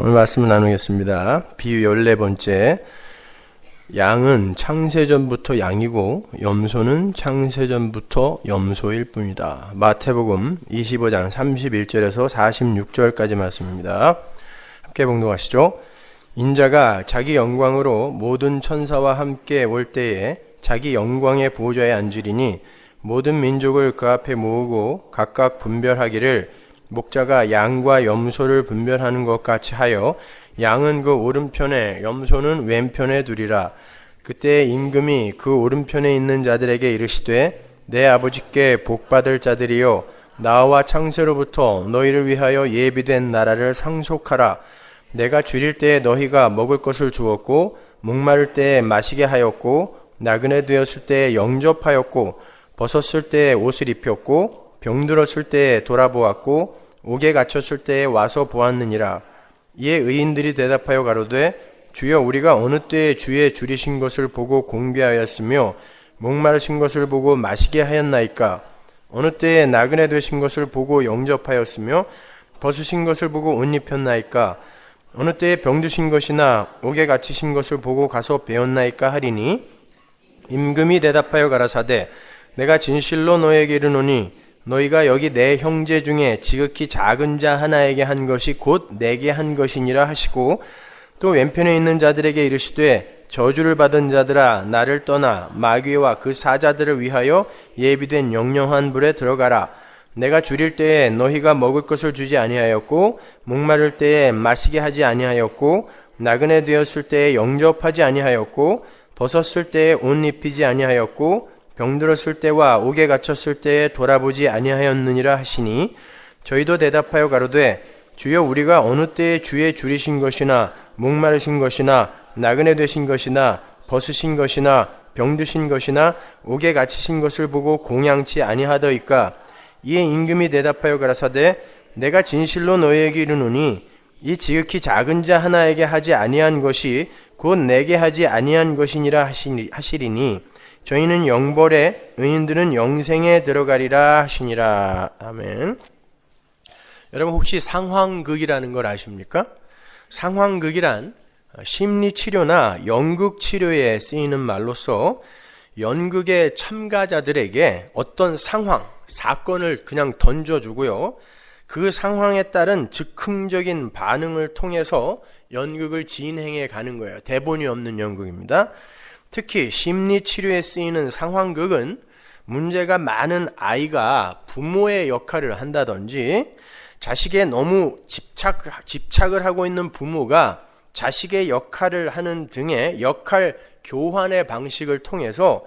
오늘 말씀을 나누겠습니다. 비유 14번째. 양은 창세전부터 양이고 염소는 창세전부터 염소일 뿐이다. 마태복음 25장 31절에서 46절까지 말씀입니다. 함께 봉독하시죠. 인자가 자기 영광으로 모든 천사와 함께 올 때에 자기 영광의 보좌에 앉으리니 모든 민족을 그 앞에 모으고 각각 분별하기를 목자가 양과 염소를 분별하는 것 같이 하여 양은 그 오른편에 염소는 왼편에 두리라. 그때 임금이 그 오른편에 있는 자들에게 이르시되 내 아버지께 복받을 자들이여 나와 창세로부터 너희를 위하여 예비된 나라를 상속하라. 내가 줄일 때에 너희가 먹을 것을 주었고 목마를 때에 마시게 하였고 나그네 되었을 때에 영접하였고 벗었을 때에 옷을 입혔고 병들었을 때에 돌아보았고 옥에 갇혔을 때에 와서 보았느니라. 이에 의인들이 대답하여 가로되 주여 우리가 어느 때에 주의 줄이신 것을 보고 공개하였으며 목마르신 것을 보고 마시게 하였나이까 어느 때에 나그네 되신 것을 보고 영접하였으며 벗으신 것을 보고 옷 입혔나이까 어느 때에 병드신 것이나 옥에 갇히신 것을 보고 가서 배웠나이까 하리니 임금이 대답하여 가라사대 내가 진실로 너에게 이르노니 너희가 여기 내 형제 중에 지극히 작은 자 하나에게 한 것이 곧 내게 한 것이니라 하시고 또 왼편에 있는 자들에게 이르시되 저주를 받은 자들아 나를 떠나 마귀와 그 사자들을 위하여 예비된 영영한 불에 들어가라 내가 줄일 때에 너희가 먹을 것을 주지 아니하였고 목마를 때에 마시게 하지 아니하였고 나그네 되었을 때에 영접하지 아니하였고 벗었을 때에 옷 입히지 아니하였고 병들었을 때와 옥에 갇혔을 때에 돌아보지 아니하였느니라 하시니 저희도 대답하여 가로되 주여 우리가 어느 때에 주의 줄이신 것이나 목마르신 것이나 나그네 되신 것이나 벗으신 것이나 병드신 것이나 옥에 갇히신 것을 보고 공양치 아니하더이까 이에 임금이 대답하여 가라사대 내가 진실로 너희에게 이르노니 이 지극히 작은 자 하나에게 하지 아니한 것이 곧 내게 하지 아니한 것이니라 하시리니 저희는 영벌에 의인들은 영생에 들어가리라 하시니라. 아멘. 여러분 혹시 상황극이라는 걸 아십니까? 상황극이란 심리치료나 연극치료에 쓰이는 말로서 연극의 참가자들에게 어떤 상황, 사건을 그냥 던져주고요. 그 상황에 따른 즉흥적인 반응을 통해서 연극을 진행해 가는 거예요. 대본이 없는 연극입니다. 특히 심리 치료에 쓰이는 상황극은 문제가 많은 아이가 부모의 역할을 한다든지 자식에 너무 집착, 집착을 하고 있는 부모가 자식의 역할을 하는 등의 역할 교환의 방식을 통해서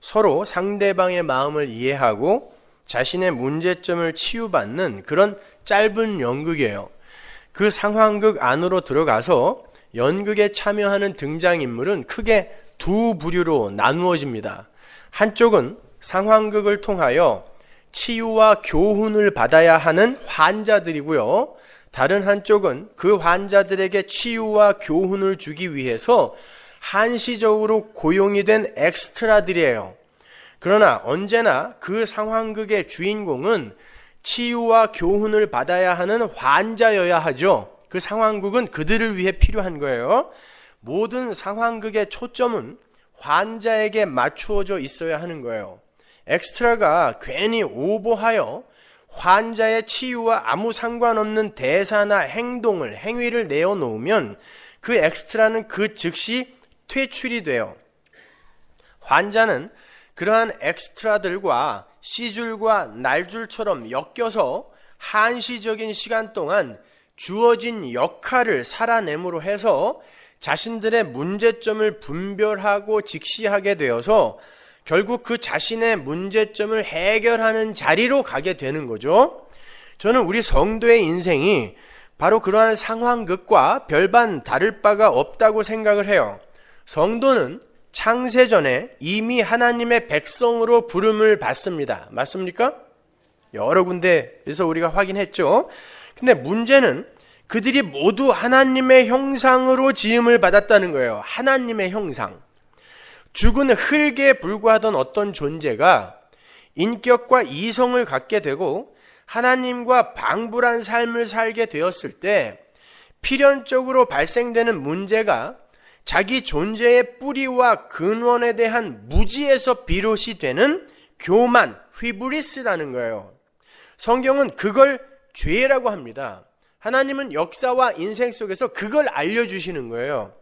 서로 상대방의 마음을 이해하고 자신의 문제점을 치유받는 그런 짧은 연극이에요. 그 상황극 안으로 들어가서 연극에 참여하는 등장인물은 크게 두 부류로 나누어집니다. 한쪽은 상황극을 통하여 치유와 교훈을 받아야 하는 환자들이고요. 다른 한쪽은 그 환자들에게 치유와 교훈을 주기 위해서 한시적으로 고용이 된 엑스트라들이에요. 그러나 언제나 그 상황극의 주인공은 치유와 교훈을 받아야 하는 환자여야 하죠. 그 상황극은 그들을 위해 필요한 거예요. 모든 상황극의 초점은 환자에게 맞추어져 있어야 하는 거예요. 엑스트라가 괜히 오버하여 환자의 치유와 아무 상관없는 대사나 행동을, 행위를 내어놓으면 그 엑스트라는 그 즉시 퇴출이 돼요. 환자는 그러한 엑스트라들과 시줄과 날줄처럼 엮여서 한시적인 시간 동안 주어진 역할을 살아냄으로 해서 자신들의 문제점을 분별하고 직시하게 되어서 결국 그 자신의 문제점을 해결하는 자리로 가게 되는 거죠. 저는 우리 성도의 인생이 바로 그러한 상황극과 별반 다를 바가 없다고 생각을 해요. 성도는 창세전에 이미 하나님의 백성으로 부름을 받습니다. 맞습니까? 여러 군데에서 우리가 확인했죠. 근데 문제는 그들이 모두 하나님의 형상으로 지음을 받았다는 거예요. 하나님의 형상. 죽은 흙에 불과하던 어떤 존재가 인격과 이성을 갖게 되고 하나님과 방불한 삶을 살게 되었을 때 필연적으로 발생되는 문제가 자기 존재의 뿌리와 근원에 대한 무지에서 비롯이 되는 교만, 휘브리스라는 거예요. 성경은 그걸 죄라고 합니다. 하나님은 역사와 인생 속에서 그걸 알려주시는 거예요.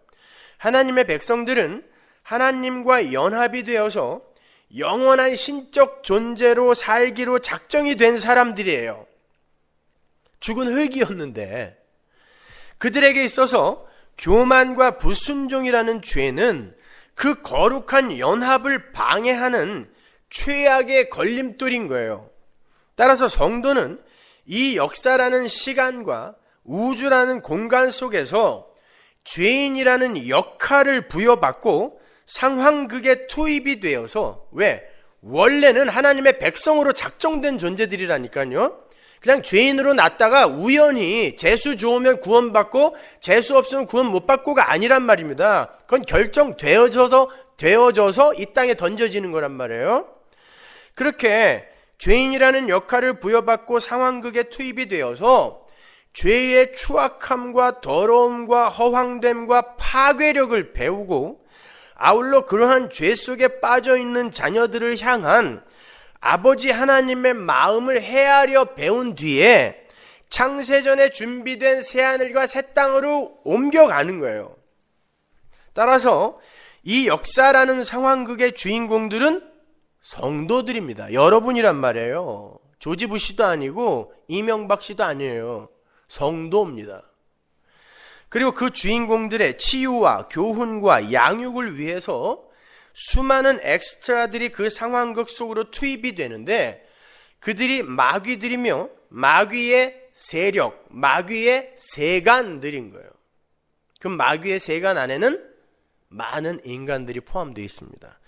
하나님의 백성들은 하나님과 연합이 되어서 영원한 신적 존재로 살기로 작정이 된 사람들이에요. 죽은 흙이었는데 그들에게 있어서 교만과 불순종이라는 죄는 그 거룩한 연합을 방해하는 최악의 걸림돌인 거예요. 따라서 성도는 이 역사라는 시간과 우주라는 공간 속에서 죄인이라는 역할을 부여받고 상황극에 투입이 되어서 왜 원래는 하나님의 백성으로 작정된 존재들이라니까요. 그냥 죄인으로 났다가 우연히 재수 좋으면 구원받고 재수 없으면 구원 못 받고가 아니란 말입니다. 그건 결정되어져서 되어져서 이 땅에 던져지는 거란 말이에요. 그렇게 죄인이라는 역할을 부여받고 상황극에 투입이 되어서 죄의 추악함과 더러움과 허황됨과 파괴력을 배우고 아울러 그러한 죄 속에 빠져 있는 자녀들을 향한 아버지 하나님의 마음을 헤아려 배운 뒤에 창세전에 준비된 새하늘과 새 땅으로 옮겨가는 거예요. 따라서 이 역사라는 상황극의 주인공들은 성도들입니다. 여러분이란 말이에요. 조지 부시도 아니고 이명박 씨도 아니에요. 성도입니다. 그리고 그 주인공들의 치유와 교훈과 양육을 위해서 수많은 엑스트라들이 그 상황극 속으로 투입이 되는데 그들이 마귀들이며 마귀의 세력, 마귀의 세간들인 거예요. 그 마귀의 세간 안에는 많은 인간들이 포함되어 있습니다.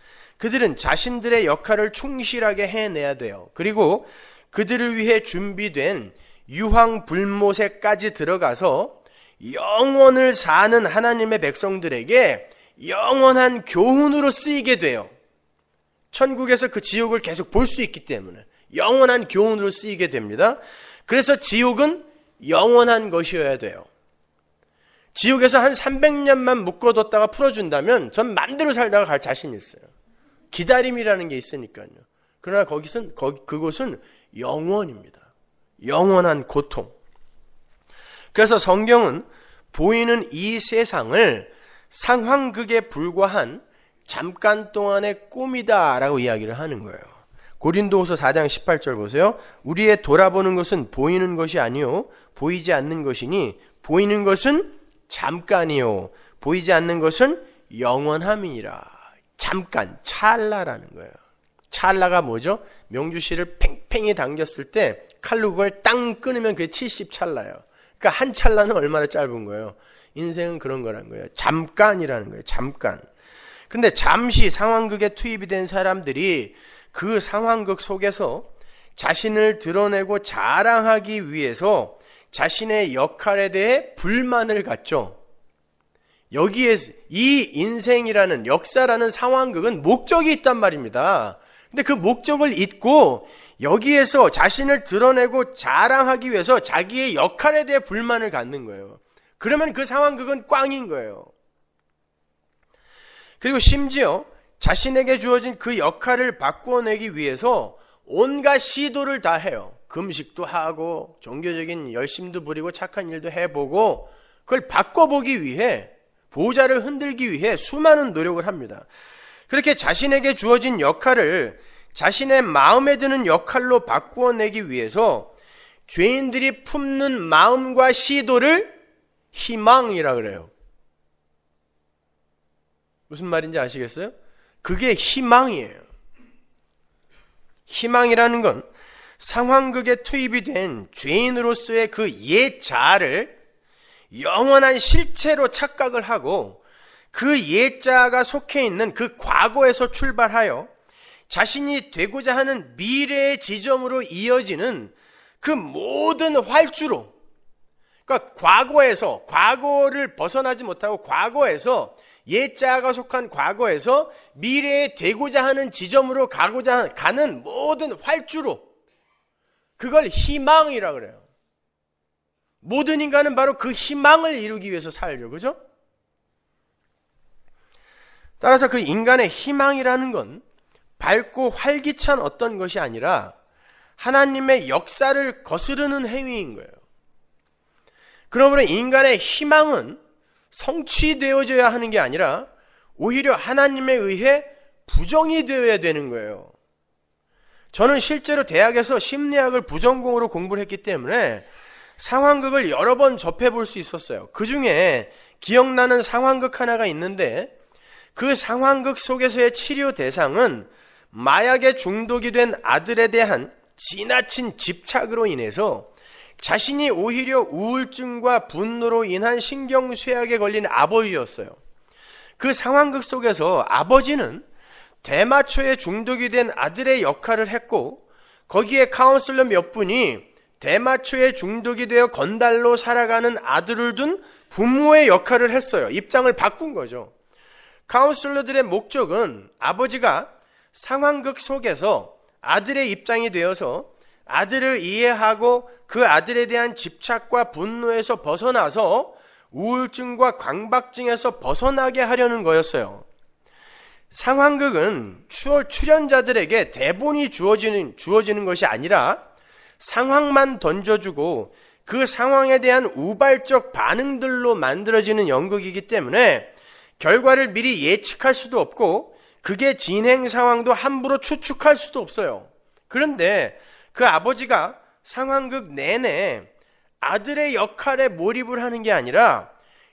그들은 자신들의 역할을 충실하게 해내야 돼요. 그리고 그들을 위해 준비된 유황 불못에까지 들어가서 영원을 사는 하나님의 백성들에게 영원한 교훈으로 쓰이게 돼요. 천국에서 그 지옥을 계속 볼 수 있기 때문에 영원한 교훈으로 쓰이게 됩니다. 그래서 지옥은 영원한 것이어야 돼요. 지옥에서 한 300년만 묶어뒀다가 풀어준다면 전 맘대로 살다가 갈 자신 있어요. 기다림이라는 게 있으니까요. 그러나 거기선 거기, 그곳은 영원입니다. 영원한 고통. 그래서 성경은 보이는 이 세상을 상황극에 불과한 잠깐 동안의 꿈이다라고 이야기를 하는 거예요. 고린도후서 4장 18절 보세요. 우리의 돌아보는 것은 보이는 것이 아니요 보이지 않는 것이니 보이는 것은 잠깐이요 보이지 않는 것은 영원함이니라. 잠깐 찰나라는 거예요. 찰나가 뭐죠? 명주실을 팽팽히 당겼을 때 칼로 그걸 땅 끊으면 그게 70 찰나예요. 그러니까 한 찰나는 얼마나 짧은 거예요. 인생은 그런 거란 거예요. 잠깐이라는 거예요. 잠깐. 근데 잠시 상황극에 투입이 된 사람들이 그 상황극 속에서 자신을 드러내고 자랑하기 위해서 자신의 역할에 대해 불만을 갖죠. 여기에 이 인생이라는 역사라는 상황극은 목적이 있단 말입니다. 근데 그 목적을 잊고 여기에서 자신을 드러내고 자랑하기 위해서 자기의 역할에 대해 불만을 갖는 거예요. 그러면 그 상황극은 꽝인 거예요. 그리고 심지어 자신에게 주어진 그 역할을 바꾸어내기 위해서 온갖 시도를 다 해요. 금식도 하고 종교적인 열심도 부리고 착한 일도 해보고 그걸 바꿔보기 위해 보호자를 흔들기 위해 수많은 노력을 합니다. 그렇게 자신에게 주어진 역할을 자신의 마음에 드는 역할로 바꾸어 내기 위해서 죄인들이 품는 마음과 시도를 희망이라 그래요. 무슨 말인지 아시겠어요? 그게 희망이에요. 희망이라는 건 상황극에 투입이 된 죄인으로서의 그 옛자아를 영원한 실체로 착각을 하고 그 예자가 속해 있는 그 과거에서 출발하여 자신이 되고자 하는 미래의 지점으로 이어지는 그 모든 활주로 그러니까 과거에서 과거를 벗어나지 못하고 과거에서 예자가 속한 과거에서 미래에 되고자 하는 지점으로 가고자 하는, 가는 모든 활주로 그걸 희망이라 그래요. 모든 인간은 바로 그 희망을 이루기 위해서 살죠. 그죠? 따라서 그 인간의 희망이라는 건 밝고 활기찬 어떤 것이 아니라 하나님의 역사를 거스르는 행위인 거예요. 그러므로 인간의 희망은 성취되어져야 하는 게 아니라 오히려 하나님에 의해 부정이 되어야 되는 거예요. 저는 실제로 대학에서 심리학을 부전공으로 공부를 했기 때문에 상황극을 여러 번 접해볼 수 있었어요. 그 중에 기억나는 상황극 하나가 있는데 그 상황극 속에서의 치료 대상은 마약에 중독이 된 아들에 대한 지나친 집착으로 인해서 자신이 오히려 우울증과 분노로 인한 신경쇠약에 걸린 아버지였어요. 그 상황극 속에서 아버지는 대마초에 중독이 된 아들의 역할을 했고 거기에 카운슬러 몇 분이 대마초에 중독이 되어 건달로 살아가는 아들을 둔 부모의 역할을 했어요. 입장을 바꾼 거죠. 카운슬러들의 목적은 아버지가 상황극 속에서 아들의 입장이 되어서 아들을 이해하고 그 아들에 대한 집착과 분노에서 벗어나서 우울증과 광박증에서 벗어나게 하려는 거였어요. 상황극은 출연자들에게 대본이 주어지는, 주어지는 것이 아니라 상황만 던져주고 그 상황에 대한 우발적 반응들로 만들어지는 연극이기 때문에 결과를 미리 예측할 수도 없고 그게 진행 상황도 함부로 추측할 수도 없어요. 그런데 그 아버지가 상황극 내내 아들의 역할에 몰입을 하는 게 아니라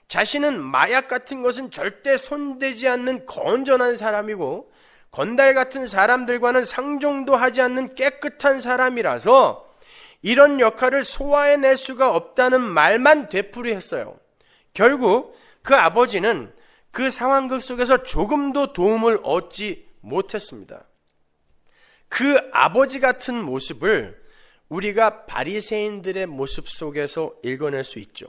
자신은 마약 같은 것은 절대 손대지 않는 건전한 사람이고 건달 같은 사람들과는 상종도 하지 않는 깨끗한 사람이라서 이런 역할을 소화해낼 수가 없다는 말만 되풀이했어요. 결국 그 아버지는 그 상황극 속에서 조금도 도움을 얻지 못했습니다. 그 아버지 같은 모습을 우리가 바리새인들의 모습 속에서 읽어낼 수 있죠.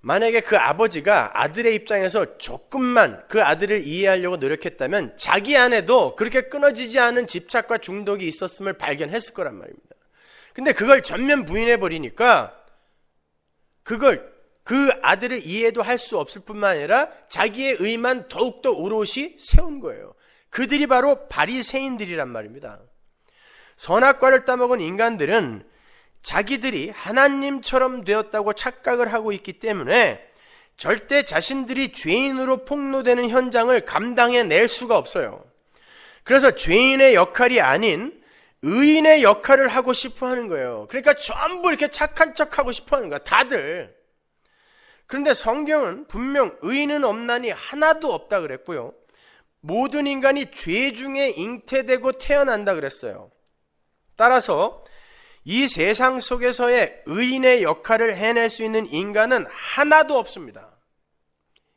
만약에 그 아버지가 아들의 입장에서 조금만 그 아들을 이해하려고 노력했다면 자기 안에도 그렇게 끊어지지 않은 집착과 중독이 있었음을 발견했을 거란 말입니다. 근데 그걸 전면 부인해버리니까 그걸 그 아들을 이해도 할 수 없을 뿐만 아니라 자기의 의만 더욱더 오롯이 세운 거예요. 그들이 바로 바리새인들이란 말입니다. 선악과를 따먹은 인간들은 자기들이 하나님처럼 되었다고 착각을 하고 있기 때문에 절대 자신들이 죄인으로 폭로되는 현장을 감당해 낼 수가 없어요. 그래서 죄인의 역할이 아닌 의인의 역할을 하고 싶어 하는 거예요. 그러니까 전부 이렇게 착한 척 하고 싶어 하는 거야. 다들. 그런데 성경은 분명 의인은 없나니 하나도 없다 그랬고요. 모든 인간이 죄 중에 잉태되고 태어난다 그랬어요. 따라서 이 세상 속에서의 의인의 역할을 해낼 수 있는 인간은 하나도 없습니다.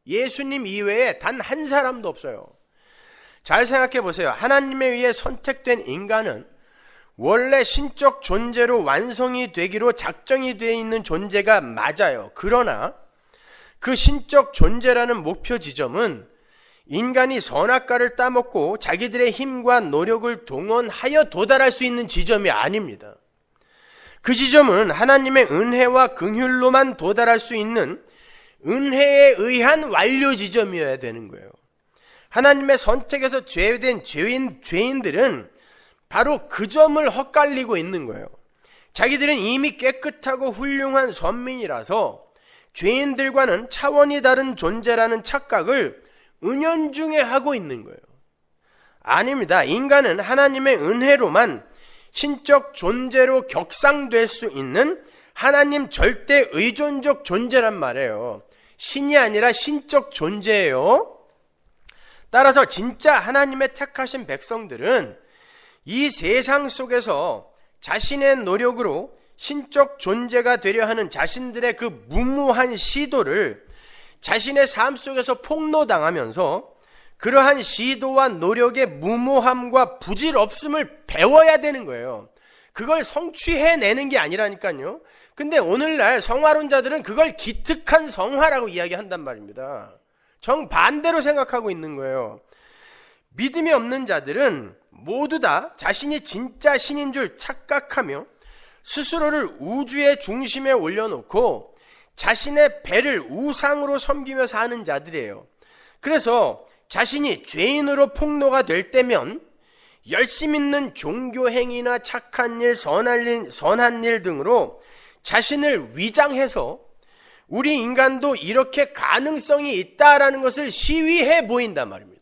예수님 이외에 단 한 사람도 없어요. 잘 생각해 보세요. 하나님에 의해 선택된 인간은 원래 신적 존재로 완성이 되기로 작정이 되어 있는 존재가 맞아요. 그러나 그 신적 존재라는 목표 지점은 인간이 선악과를 따먹고 자기들의 힘과 노력을 동원하여 도달할 수 있는 지점이 아닙니다. 그 지점은 하나님의 은혜와 긍휼로만 도달할 수 있는 은혜에 의한 완료 지점이어야 되는 거예요. 하나님의 선택에서 죄된 죄인 죄인들은 바로 그 점을 헛갈리고 있는 거예요. 자기들은 이미 깨끗하고 훌륭한 선민이라서 죄인들과는 차원이 다른 존재라는 착각을 은연중에 하고 있는 거예요. 아닙니다. 인간은 하나님의 은혜로만 신적 존재로 격상될 수 있는 하나님 절대 의존적 존재란 말이에요. 신이 아니라 신적 존재예요. 따라서 진짜 하나님의 택하신 백성들은 이 세상 속에서 자신의 노력으로 신적 존재가 되려 하는 자신들의 그 무모한 시도를 자신의 삶 속에서 폭로당하면서 그러한 시도와 노력의 무모함과 부질없음을 배워야 되는 거예요. 그걸 성취해내는 게 아니라니까요. 근데 오늘날 성화론자들은 그걸 기특한 성화라고 이야기한단 말입니다. 정반대로 생각하고 있는 거예요. 믿음이 없는 자들은 모두 다 자신이 진짜 신인 줄 착각하며 스스로를 우주의 중심에 올려놓고 자신의 배를 우상으로 섬기며 사는 자들이에요. 그래서 자신이 죄인으로 폭로가 될 때면 열심 있는 종교 행위나 착한 일, 선한 일, 선한 일 등으로 자신을 위장해서 우리 인간도 이렇게 가능성이 있다라는 것을 시위해 보인단 말입니다.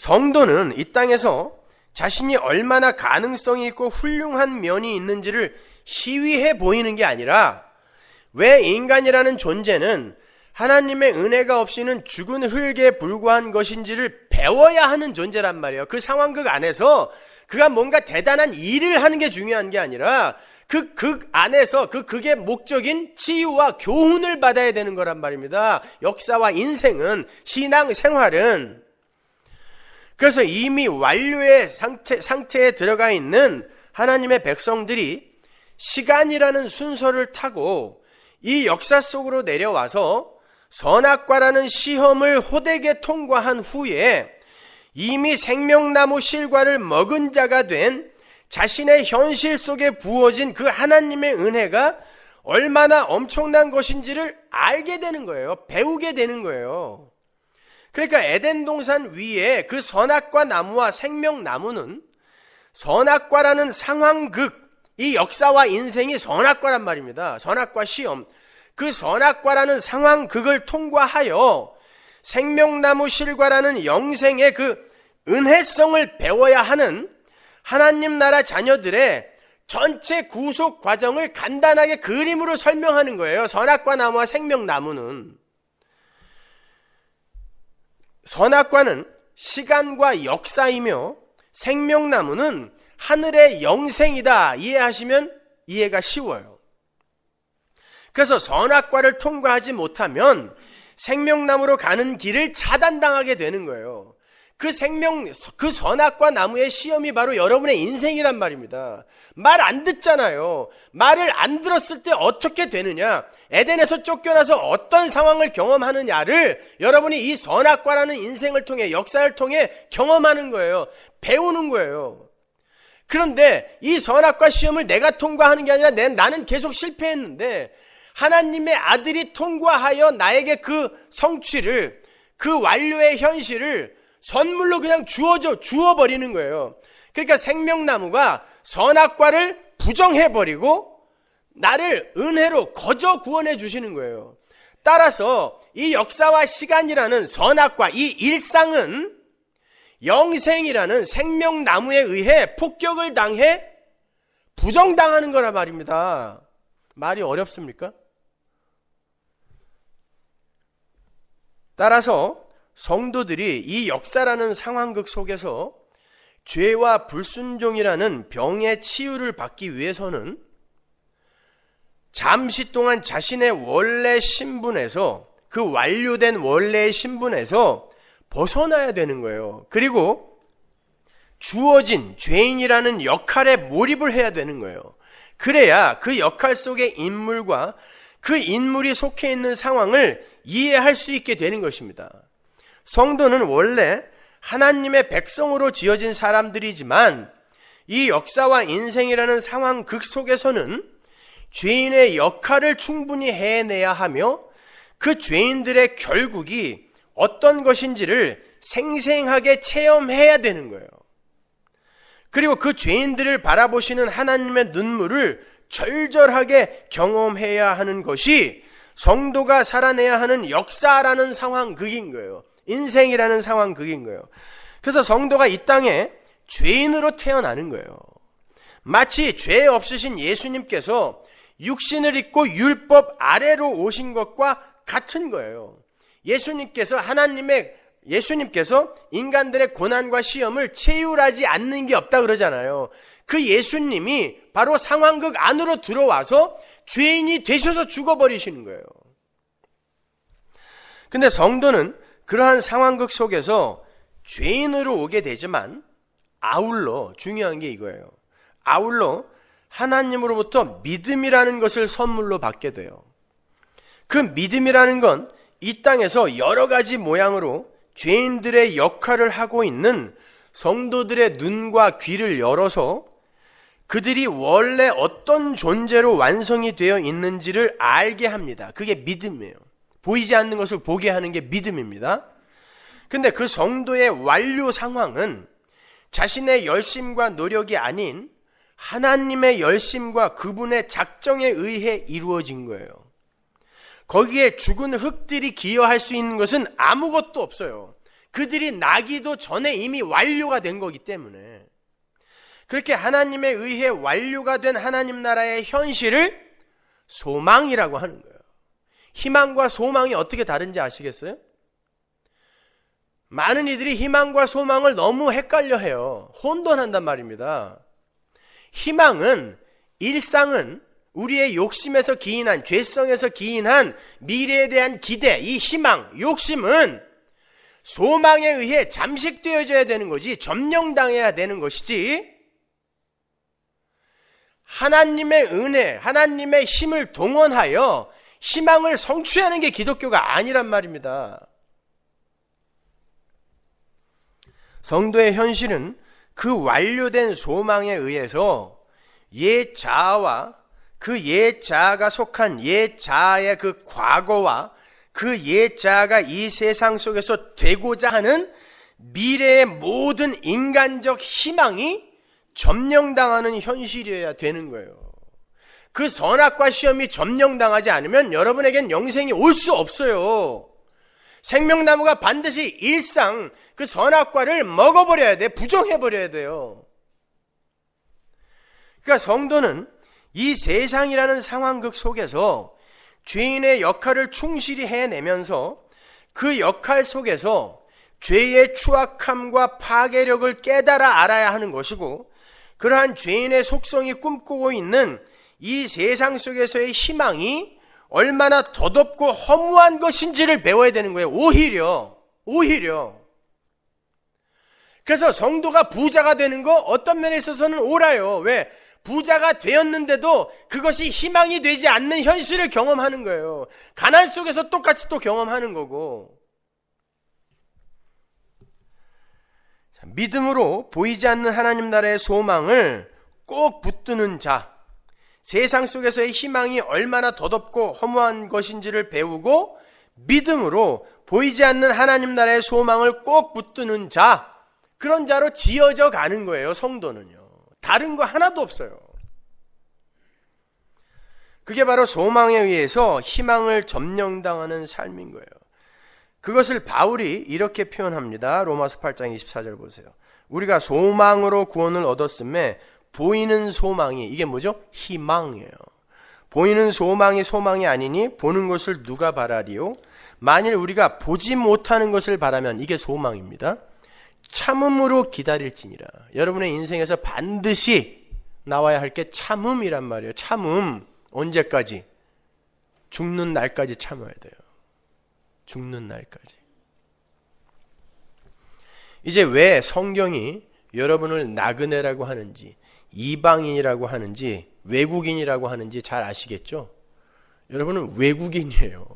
성도는 이 땅에서 자신이 얼마나 가능성이 있고 훌륭한 면이 있는지를 시위해 보이는 게 아니라 왜 인간이라는 존재는 하나님의 은혜가 없이는 죽은 흙에 불과한 것인지를 배워야 하는 존재란 말이에요. 그 상황극 안에서 그가 뭔가 대단한 일을 하는 게 중요한 게 아니라 그 극 안에서 그 극의 목적인 치유와 교훈을 받아야 되는 거란 말입니다. 역사와 인생은 신앙 생활은 그래서 이미 완료의 상태, 상태에 들어가 있는 하나님의 백성들이 시간이라는 순서를 타고 이 역사 속으로 내려와서 선악과라는 시험을 호되게 통과한 후에 이미 생명나무 실과를 먹은 자가 된 자신의 현실 속에 부어진 그 하나님의 은혜가 얼마나 엄청난 것인지를 알게 되는 거예요. 배우게 되는 거예요. 그러니까 에덴 동산 위에 그 선악과 나무와 생명나무는 선악과라는 상황극, 이 역사와 인생이 선악과란 말입니다. 선악과 시험. 그 선악과라는 상황극을 통과하여 생명나무 실과라는 영생의 그 은혜성을 배워야 하는 하나님 나라 자녀들의 전체 구속 과정을 간단하게 그림으로 설명하는 거예요. 선악과 나무와 생명나무는. 선악과는 시간과 역사이며 생명나무는 하늘의 영생이다. 이해하시면 이해가 쉬워요. 그래서 선악과를 통과하지 못하면 생명나무로 가는 길을 차단당하게 되는 거예요. 그 생명, 그 선악과 나무의 시험이 바로 여러분의 인생이란 말입니다. 말 안 듣잖아요. 말을 안 들었을 때 어떻게 되느냐, 에덴에서 쫓겨나서 어떤 상황을 경험하느냐를 여러분이 이 선악과라는 인생을 통해, 역사를 통해 경험하는 거예요. 배우는 거예요. 그런데 이 선악과 시험을 내가 통과하는 게 아니라 나는 계속 실패했는데 하나님의 아들이 통과하여 나에게 그 성취를, 그 완료의 현실을 선물로 그냥 주어져 주어 버리는 거예요. 그러니까 생명나무가 선악과를 부정해 버리고 나를 은혜로 거저 구원해 주시는 거예요. 따라서 이 역사와 시간이라는 선악과 이 일상은 영생이라는 생명나무에 의해 폭격을 당해 부정당하는 거라 말입니다. 말이 어렵습니까? 따라서 성도들이 이 역사라는 상황극 속에서 죄와 불순종이라는 병의 치유를 받기 위해서는 잠시 동안 자신의 원래 신분에서 그 완료된 원래의 신분에서 벗어나야 되는 거예요. 그리고 주어진 죄인이라는 역할에 몰입을 해야 되는 거예요. 그래야 그 역할 속의 인물과 그 인물이 속해 있는 상황을 이해할 수 있게 되는 것입니다. 성도는 원래 하나님의 백성으로 지어진 사람들이지만 이 역사와 인생이라는 상황 극 속에서는 죄인의 역할을 충분히 해내야 하며 그 죄인들의 결국이 어떤 것인지를 생생하게 체험해야 되는 거예요. 그리고 그 죄인들을 바라보시는 하나님의 눈물을 절절하게 경험해야 하는 것이 성도가 살아내야 하는 역사라는 상황극인 거예요. 인생이라는 상황 극인 거예요. 그래서 성도가 이 땅에 죄인으로 태어나는 거예요. 마치 죄 없으신 예수님께서 육신을 입고 율법 아래로 오신 것과 같은 거예요. 예수님께서 하나님의 예수님께서 인간들의 고난과 시험을 채휼하지 않는 게 없다 그러잖아요. 그 예수님이 바로 상황극 안으로 들어와서 죄인이 되셔서 죽어버리시는 거예요. 근데 성도는 그러한 상황극 속에서 죄인으로 오게 되지만 아울러 중요한 게 이거예요. 아울러 하나님으로부터 믿음이라는 것을 선물로 받게 돼요. 그 믿음이라는 건 이 땅에서 여러 가지 모양으로 죄인들의 역할을 하고 있는 성도들의 눈과 귀를 열어서 그들이 원래 어떤 존재로 완성이 되어 있는지를 알게 합니다. 그게 믿음이에요. 보이지 않는 것을 보게 하는 게 믿음입니다. 근데 그 성도의 완료 상황은 자신의 열심과 노력이 아닌 하나님의 열심과 그분의 작정에 의해 이루어진 거예요. 거기에 죽은 흙들이 기여할 수 있는 것은 아무것도 없어요. 그들이 나기도 전에 이미 완료가 된 거기 때문에. 그렇게 하나님에 의해 완료가 된 하나님 나라의 현실을 소망이라고 하는 거예요. 희망과 소망이 어떻게 다른지 아시겠어요? 많은 이들이 희망과 소망을 너무 헷갈려 해요. 혼돈한단 말입니다. 희망은, 일상은 우리의 욕심에서 기인한, 죄성에서 기인한 미래에 대한 기대, 이 희망, 욕심은 소망에 의해 잠식되어져야 되는 거지, 점령당해야 되는 것이지, 하나님의 은혜, 하나님의 힘을 동원하여 희망을 성취하는 게 기독교가 아니란 말입니다. 성도의 현실은 그 완료된 소망에 의해서 옛 자아와 그 옛 자아가 속한 옛 자아의 그 과거와 그 옛 자아가 이 세상 속에서 되고자 하는 미래의 모든 인간적 희망이 점령당하는 현실이어야 되는 거예요. 그 선악과 시험이 점령당하지 않으면 여러분에겐 영생이 올 수 없어요. 생명나무가 반드시 일상 그 선악과를 먹어버려야 돼. 부정해버려야 돼요. 그러니까 성도는 이 세상이라는 상황극 속에서 죄인의 역할을 충실히 해내면서 그 역할 속에서 죄의 추악함과 파괴력을 깨달아 알아야 하는 것이고 그러한 죄인의 속성이 꿈꾸고 있는 이 세상 속에서의 희망이 얼마나 더덥고 허무한 것인지를 배워야 되는 거예요. 오히려, 오히려. 그래서 성도가 부자가 되는 거 어떤 면에 있어서는 옳아요. 왜? 부자가 되었는데도 그것이 희망이 되지 않는 현실을 경험하는 거예요. 가난 속에서 똑같이 또 경험하는 거고. 믿음으로 보이지 않는 하나님 나라의 소망을 꼭 붙드는 자. 세상 속에서의 희망이 얼마나 더덥고 허무한 것인지를 배우고 믿음으로 보이지 않는 하나님 나라의 소망을 꼭 붙드는 자, 그런 자로 지어져 가는 거예요, 성도는요. 다른 거 하나도 없어요. 그게 바로 소망에 의해서 희망을 점령당하는 삶인 거예요. 그것을 바울이 이렇게 표현합니다. 로마서 8장 24절 보세요. 우리가 소망으로 구원을 얻었음에 보이는 소망이 이게 뭐죠? 희망이에요. 보이는 소망이 소망이 아니니 보는 것을 누가 바라리요? 만일 우리가 보지 못하는 것을 바라면 이게 소망입니다. 참음으로 기다릴지니라. 여러분의 인생에서 반드시 나와야 할 게 참음이란 말이에요. 참음 언제까지? 죽는 날까지 참아야 돼요. 죽는 날까지. 이제 왜 성경이 여러분을 나그네라고 하는지 이방인이라고 하는지 외국인이라고 하는지 잘 아시겠죠? 여러분은 외국인이에요.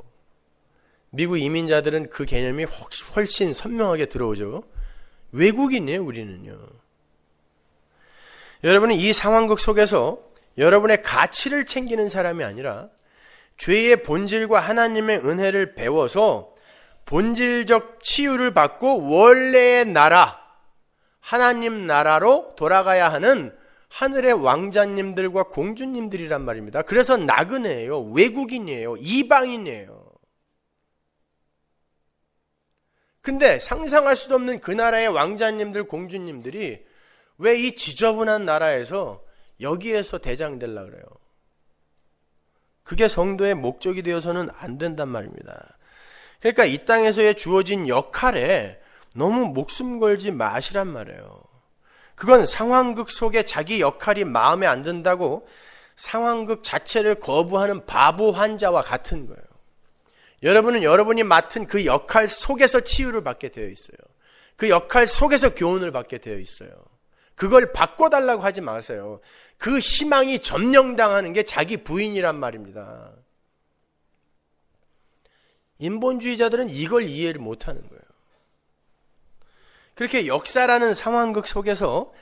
미국 이민자들은 그 개념이 훨씬 선명하게 들어오죠. 외국인이에요, 우리는요. 여러분은 이 상황극 속에서 여러분의 가치를 챙기는 사람이 아니라 죄의 본질과 하나님의 은혜를 배워서 본질적 치유를 받고 원래의 나라, 하나님 나라로 돌아가야 하는 하늘의 왕자님들과 공주님들이란 말입니다. 그래서 나그네예요. 외국인이에요. 이방인이에요. 근데 상상할 수도 없는 그 나라의 왕자님들, 공주님들이 왜 이 지저분한 나라에서 여기에서 대장 될라 그래요. 그게 성도의 목적이 되어서는 안 된단 말입니다. 그러니까 이 땅에서의 주어진 역할에 너무 목숨 걸지 마시란 말이에요. 그건 상황극 속에 자기 역할이 마음에 안 든다고 상황극 자체를 거부하는 바보 환자와 같은 거예요. 여러분은 여러분이 맡은 그 역할 속에서 치유를 받게 되어 있어요. 그 역할 속에서 교훈을 받게 되어 있어요. 그걸 바꿔달라고 하지 마세요. 그 희망이 점령당하는 게 자기 부인이란 말입니다. 인본주의자들은 이걸 이해를 못하는 거예요. 그렇게 역사라는 상황극 속에서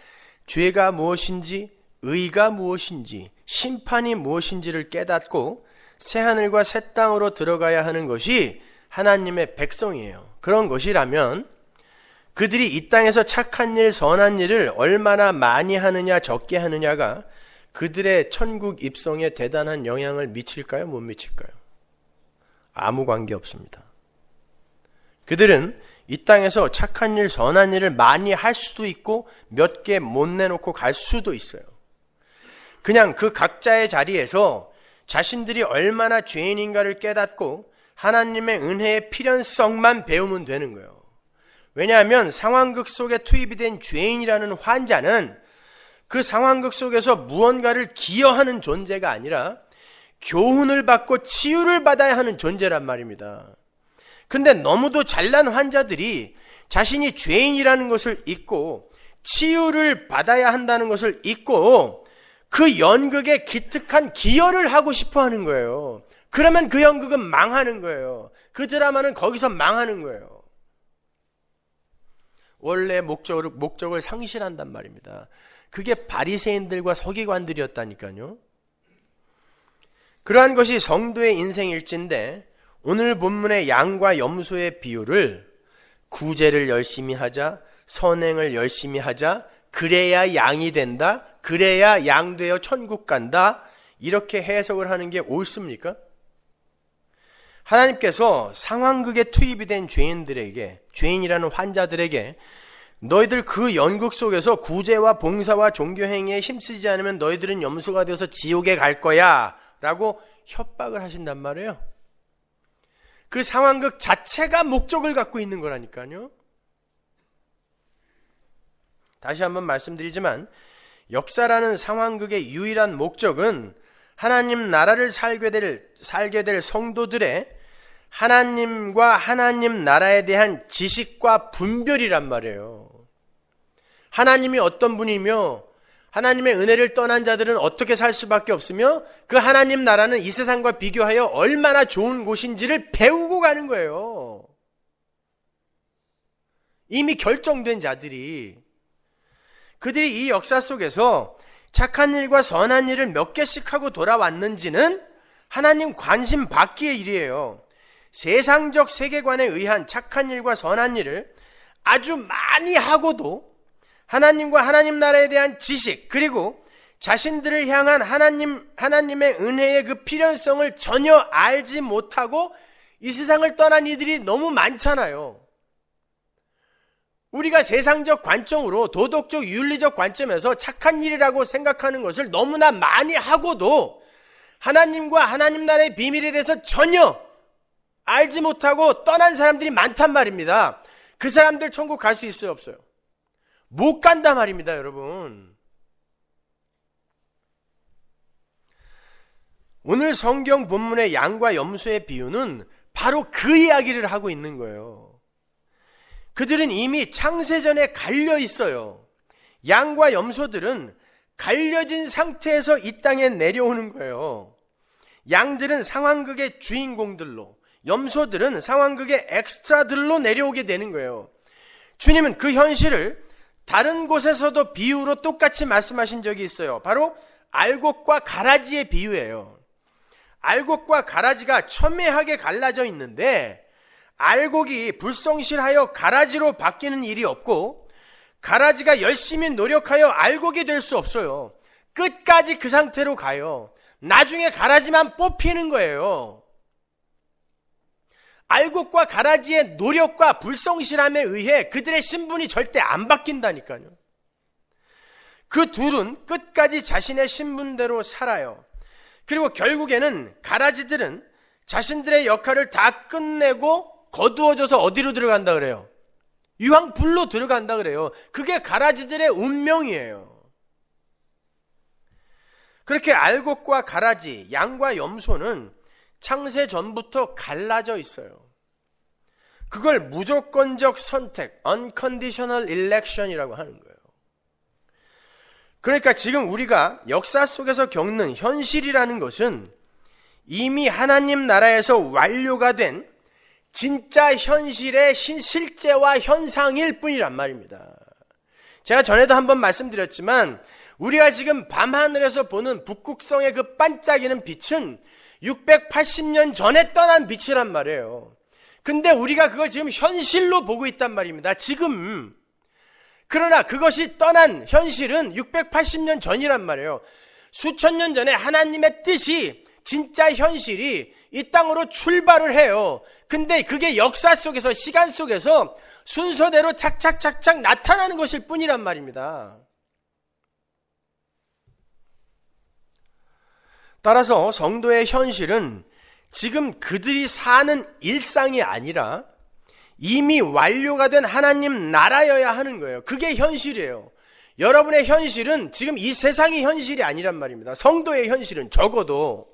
죄가 무엇인지, 의가 무엇인지, 심판이 무엇인지를 깨닫고 새하늘과 새 땅으로 들어가야 하는 것이 하나님의 백성이에요. 그런 것이라면 그들이 이 땅에서 착한 일, 선한 일을 얼마나 많이 하느냐, 적게 하느냐가 그들의 천국 입성에 대단한 영향을 미칠까요? 못 미칠까요? 아무 관계 없습니다. 그들은 이 땅에서 착한 일, 선한 일을 많이 할 수도 있고 몇 개 못 내놓고 갈 수도 있어요. 그냥 그 각자의 자리에서 자신들이 얼마나 죄인인가를 깨닫고 하나님의 은혜의 필연성만 배우면 되는 거예요. 왜냐하면 상황극 속에 투입이 된 죄인이라는 환자는 그 상황극 속에서 무언가를 기여하는 존재가 아니라 교훈을 받고 치유를 받아야 하는 존재란 말입니다. 그런데 너무도 잘난 환자들이 자신이 죄인이라는 것을 잊고 치유를 받아야 한다는 것을 잊고 그 연극에 기특한 기여를 하고 싶어 하는 거예요. 그러면 그 연극은 망하는 거예요. 그 드라마는 거기서 망하는 거예요. 원래 목적을, 목적을 상실한단 말입니다. 그게 바리새인들과 서기관들이었다니까요. 그러한 것이 성도의 인생 일진데 오늘 본문의 양과 염소의 비유를 구제를 열심히 하자, 선행을 열심히 하자, 그래야 양이 된다, 그래야 양 되어 천국 간다, 이렇게 해석을 하는 게 옳습니까? 하나님께서 상황극에 투입이 된 죄인들에게, 죄인이라는 환자들에게 너희들 그 연극 속에서 구제와 봉사와 종교행위에 힘쓰지 않으면 너희들은 염소가 되어서 지옥에 갈 거야 라고 협박을 하신단 말이에요. 그 상황극 자체가 목적을 갖고 있는 거라니까요. 다시 한번 말씀드리지만 역사라는 상황극의 유일한 목적은 하나님 나라를 살게 될, 살게 될 성도들의 하나님과 하나님 나라에 대한 지식과 분별이란 말이에요. 하나님이 어떤 분이며 하나님의 은혜를 떠난 자들은 어떻게 살 수밖에 없으며 그 하나님 나라는 이 세상과 비교하여 얼마나 좋은 곳인지를 배우고 가는 거예요. 이미 결정된 자들이 그들이 이 역사 속에서 착한 일과 선한 일을 몇 개씩 하고 돌아왔는지는 하나님 관심 받기의 일이에요. 세상적 세계관에 의한 착한 일과 선한 일을 아주 많이 하고도 하나님과 하나님 나라에 대한 지식 그리고 자신들을 향한 하나님 하나님의 은혜의 그 필연성을 전혀 알지 못하고 이 세상을 떠난 이들이 너무 많잖아요. 우리가 세상적 관점으로 도덕적 윤리적 관점에서 착한 일이라고 생각하는 것을 너무나 많이 하고도 하나님과 하나님 나라의 비밀에 대해서 전혀 알지 못하고 떠난 사람들이 많단 말입니다. 그 사람들 천국 갈 수 있어요, 없어요? 못 간다 말입니다, 여러분. 오늘 성경 본문의 양과 염소의 비유는 바로 그 이야기를 하고 있는 거예요. 그들은 이미 창세전에 갈려 있어요. 양과 염소들은 갈려진 상태에서 이 땅에 내려오는 거예요. 양들은 상황극의 주인공들로, 염소들은 상황극의 엑스트라들로 내려오게 되는 거예요. 주님은 그 현실을 다른 곳에서도 비유로 똑같이 말씀하신 적이 있어요. 바로 알곡과 가라지의 비유예요. 알곡과 가라지가 첨예하게 갈라져 있는데 알곡이 불성실하여 가라지로 바뀌는 일이 없고 가라지가 열심히 노력하여 알곡이 될 수 없어요. 끝까지 그 상태로 가요. 나중에 가라지만 뽑히는 거예요. 알곡과 가라지의 노력과 불성실함에 의해 그들의 신분이 절대 안 바뀐다니까요. 그 둘은 끝까지 자신의 신분대로 살아요. 그리고 결국에는 가라지들은 자신들의 역할을 다 끝내고 거두어져서 어디로 들어간다 그래요? 유황 불로 들어간다 그래요. 그게 가라지들의 운명이에요. 그렇게 알곡과 가라지, 양과 염소는 창세 전부터 갈라져 있어요. 그걸 무조건적 선택, unconditional election이라고 하는 거예요. 그러니까 지금 우리가 역사 속에서 겪는 현실이라는 것은 이미 하나님 나라에서 완료가 된 진짜 현실의 실제와 현상일 뿐이란 말입니다. 제가 전에도 한번 말씀드렸지만 우리가 지금 밤하늘에서 보는 북극성의 그 반짝이는 빛은 680년 전에 떠난 빛이란 말이에요. 근데 우리가 그걸 지금 현실로 보고 있단 말입니다. 지금. 그러나 그것이 떠난 현실은 680년 전이란 말이에요. 수천 년 전에 하나님의 뜻이 진짜 현실이 이 땅으로 출발을 해요. 근데 그게 역사 속에서 시간 속에서 순서대로 착착착착 나타나는 것일 뿐이란 말입니다. 따라서 성도의 현실은 지금 그들이 사는 일상이 아니라 이미 완료가 된 하나님 나라여야 하는 거예요. 그게 현실이에요. 여러분의 현실은 지금 이 세상이 현실이 아니란 말입니다. 성도의 현실은 적어도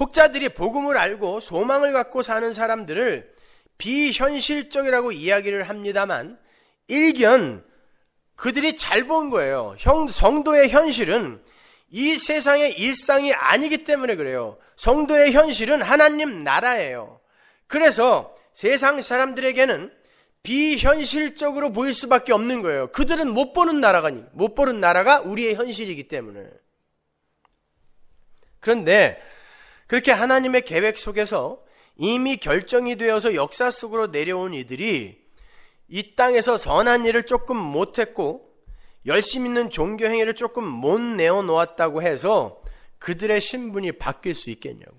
혹자들이 복음을 알고 소망을 갖고 사는 사람들을 비현실적이라고 이야기를 합니다만 일견 그들이 잘 본 거예요. 형, 성도의 현실은 이 세상의 일상이 아니기 때문에 그래요. 성도의 현실은 하나님 나라예요. 그래서 세상 사람들에게는 비현실적으로 보일 수밖에 없는 거예요. 그들은 못 보는 나라가, 못 보는 나라가 우리의 현실이기 때문에. 그런데 그렇게 하나님의 계획 속에서 이미 결정이 되어서 역사 속으로 내려온 이들이 이 땅에서 선한 일을 조금 못했고 열심 히 있는 종교 행위를 조금 못 내어 놓았다고 해서 그들의 신분이 바뀔 수 있겠냐고요.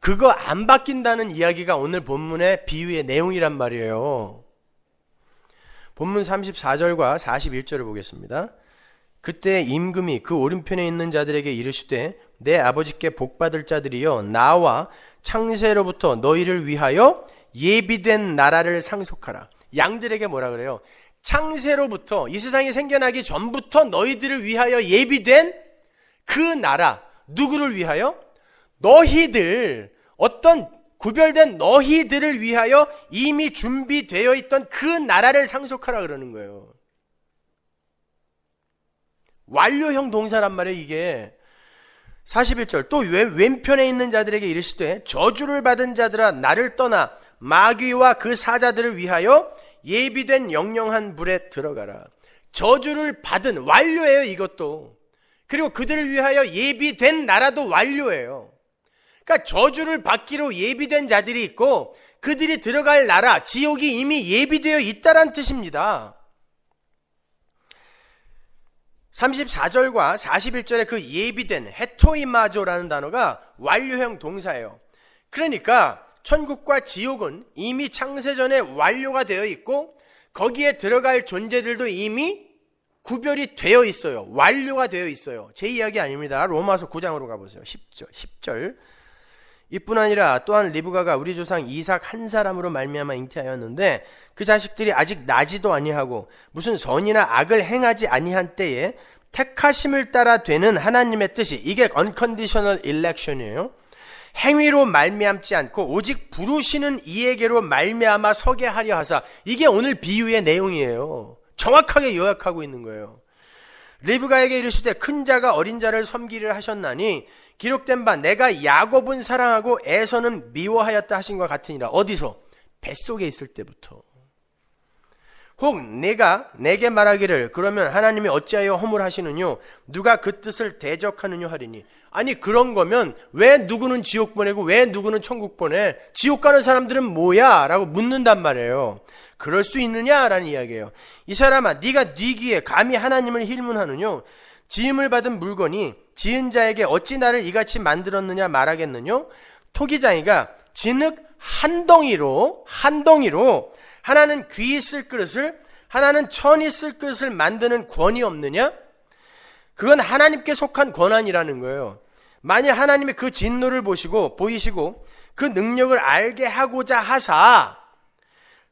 그거 안 바뀐다는 이야기가 오늘 본문의 비유의 내용이란 말이에요. 본문 34절과 41절을 보겠습니다. 그때 임금이 그 오른편에 있는 자들에게 이르시되 내 아버지께 복받을 자들이여 나와 창세로부터 너희를 위하여 예비된 나라를 상속하라. 양들에게 뭐라 그래요? 창세로부터 이 세상이 생겨나기 전부터 너희들을 위하여 예비된 그 나라 누구를 위하여? 너희들 어떤 구별된 너희들을 위하여 이미 준비되어 있던 그 나라를 상속하라 그러는 거예요. 완료형 동사란 말이에요, 이게. 41절 또 왼편에 있는 자들에게 이르시되 저주를 받은 자들아 나를 떠나 마귀와 그 사자들을 위하여 예비된 영영한 물에 들어가라. 저주를 받은 완료예요, 이것도. 그리고 그들을 위하여 예비된 나라도 완료예요. 그러니까 저주를 받기로 예비된 자들이 있고 그들이 들어갈 나라, 지옥이 이미 예비되어 있다란 뜻입니다. 34절과 4 1절에그 예비된 헤토이마조라는 단어가 완료형 동사예요. 그러니까 천국과 지옥은 이미 창세전에 완료가 되어 있고 거기에 들어갈 존재들도 이미 구별이 되어 있어요. 완료가 되어 있어요. 제 이야기 아닙니다. 로마서 9장으로 가보세요. 10절. 10절. 이뿐 아니라 또한 리브가가 우리 조상 이삭 한 사람으로 말미암아 잉태하였는데 그 자식들이 아직 나지도 아니하고 무슨 선이나 악을 행하지 아니한 때에 택하심을 따라 되는 하나님의 뜻이 이게 언컨디셔널 일렉션이에요. 행위로 말미암지 않고 오직 부르시는 이에게로 말미암아 서게 하려 하사 이게 오늘 비유의 내용이에요. 정확하게 요약하고 있는 거예요. 리브가에게 이르시되 큰 자가 어린 자를 섬기를 하셨나니 기록된 바 내가 야곱은 사랑하고 에서는 미워하였다 하신 것 같으니라 어디서 뱃속에 있을 때부터 혹 내가 내게 말하기를 그러면 하나님이 어찌하여 허물하시느뇨 누가 그 뜻을 대적하느뇨 하리니 아니 그런 거면 왜 누구는 지옥 보내고 왜 누구는 천국 보내 지옥 가는 사람들은 뭐야 라고 묻는단 말이에요 그럴 수 있느냐라는 이야기예요 이 사람아 네가 네 귀에 감히 하나님을 힐문하느뇨 지음을 받은 물건이 지은 자에게 어찌 나를 이같이 만들었느냐 말하겠느뇨 토기장이가 진흙 한 덩이로 한 덩이로 하나는 귀 있을 그릇을 하나는 천 있을 그릇을 만드는 권이 없느냐? 그건 하나님께 속한 권한이라는 거예요. 만약 하나님의 그 진노를 보시고 보이시고 그 능력을 알게 하고자 하사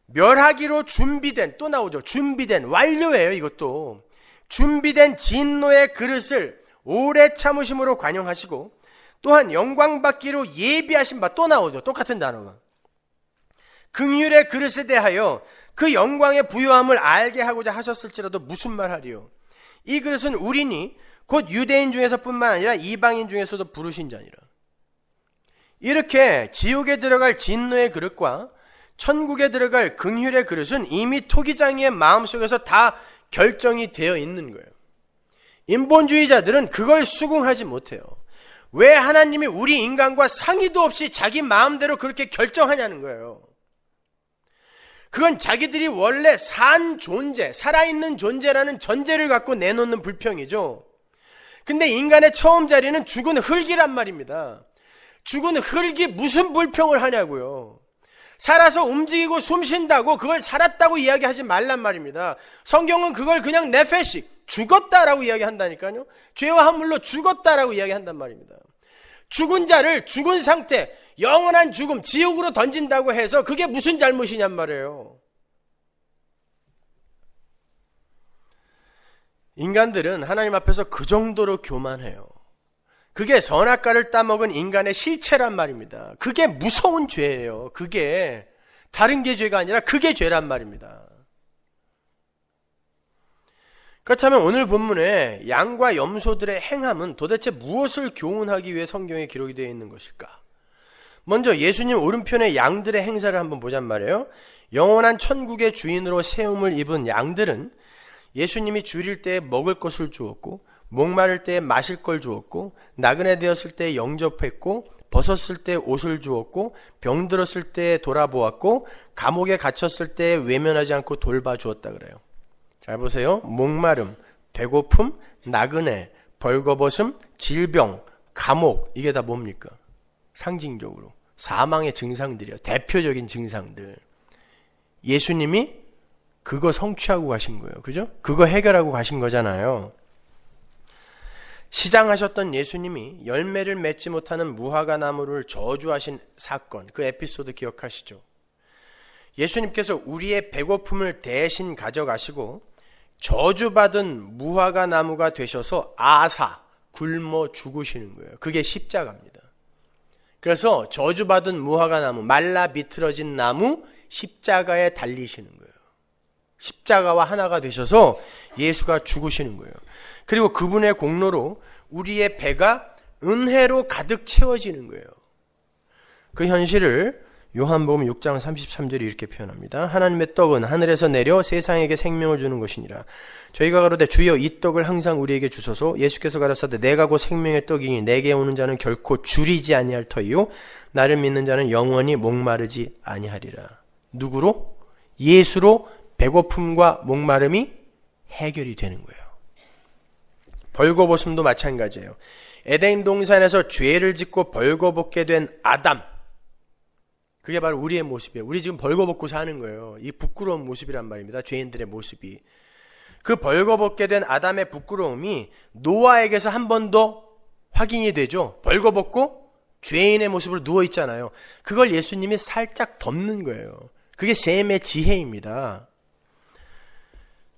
멸하기로 준비된 또 나오죠. 준비된 완료예요, 이것도. 준비된 진노의 그릇을 오래 참으심으로 관용하시고 또한 영광 받기로 예비하신 바 또 나오죠. 똑같은 단어가. 긍휼의 그릇에 대하여 그 영광의 부요함을 알게 하고자 하셨을지라도 무슨 말하리요? 이 그릇은 우리니 곧 유대인 중에서뿐만 아니라 이방인 중에서도 부르신 자니라. 이렇게 지옥에 들어갈 진노의 그릇과 천국에 들어갈 긍휼의 그릇은 이미 토기장이의 마음속에서 다 결정이 되어 있는 거예요. 인본주의자들은 그걸 수긍하지 못해요. 왜 하나님이 우리 인간과 상의도 없이 자기 마음대로 그렇게 결정하냐는 거예요. 그건 자기들이 원래 산 존재, 살아있는 존재라는 전제를 갖고 내놓는 불평이죠. 근데 인간의 처음 자리는 죽은 흙이란 말입니다. 죽은 흙이 무슨 불평을 하냐고요. 살아서 움직이고 숨 쉰다고 그걸 살았다고 이야기하지 말란 말입니다. 성경은 그걸 그냥 내페식 죽었다라고 이야기한다니까요. 죄와 함물로 죽었다라고 이야기한단 말입니다. 죽은 자를 죽은 상태, 영원한 죽음, 지옥으로 던진다고 해서 그게 무슨 잘못이냔 말이에요. 인간들은 하나님 앞에서 그 정도로 교만해요. 그게 선악과를 따먹은 인간의 실체란 말입니다. 그게 무서운 죄예요. 그게 다른 게 죄가 아니라 그게 죄란 말입니다. 그렇다면 오늘 본문에 양과 염소들의 행함은 도대체 무엇을 교훈하기 위해 성경에 기록이 되어 있는 것일까? 먼저 예수님 오른편의 양들의 행사를 한번 보잔 말이에요. 영원한 천국의 주인으로 세움을 입은 양들은 예수님이 줄일 때 먹을 것을 주었고 목마를 때 마실 걸 주었고 나그네 되었을 때 영접했고 벗었을 때 옷을 주었고 병들었을 때 돌아보았고 감옥에 갇혔을 때 외면하지 않고 돌봐 주었다 그래요. 잘 보세요. 목마름, 배고픔, 나그네, 벌거벗음, 질병, 감옥 이게 다 뭡니까? 상징적으로 사망의 증상들이요. 대표적인 증상들. 예수님이 그거 성취하고 가신 거예요. 그죠? 그거 해결하고 가신 거잖아요. 시장하셨던 예수님이 열매를 맺지 못하는 무화과 나무를 저주하신 사건, 그 에피소드 기억하시죠? 예수님께서 우리의 배고픔을 대신 가져가시고 저주받은 무화과 나무가 되셔서 아사, 굶어 죽으시는 거예요. 그게 십자가입니다. 그래서 저주받은 무화과 나무, 말라 비틀어진 나무 십자가에 달리시는 거예요. 십자가와 하나가 되셔서 예수가 죽으시는 거예요. 그리고 그분의 공로로 우리의 배가 은혜로 가득 채워지는 거예요. 그 현실을 요한복음 6장 33절이 이렇게 표현합니다. 하나님의 떡은 하늘에서 내려 세상에게 생명을 주는 것이니라. 저희가 가로되 주여 이 떡을 항상 우리에게 주소서. 예수께서 가라사대 내가 곧 생명의 떡이니 내게 오는 자는 결코 줄이지 아니할 터이요 나를 믿는 자는 영원히 목마르지 아니하리라. 누구로? 예수로 배고픔과 목마름이 해결이 되는 거예요. 벌거벗음도 마찬가지예요. 에덴 동산에서 죄를 짓고 벌거벗게 된 아담 그게 바로 우리의 모습이에요. 우리 지금 벌거벗고 사는 거예요. 이 부끄러운 모습이란 말입니다. 죄인들의 모습이. 그 벌거벗게 된 아담의 부끄러움이 노아에게서 한 번 더 확인이 되죠. 벌거벗고 죄인의 모습으로 누워 있잖아요. 그걸 예수님이 살짝 덮는 거예요. 그게 셈의 지혜입니다.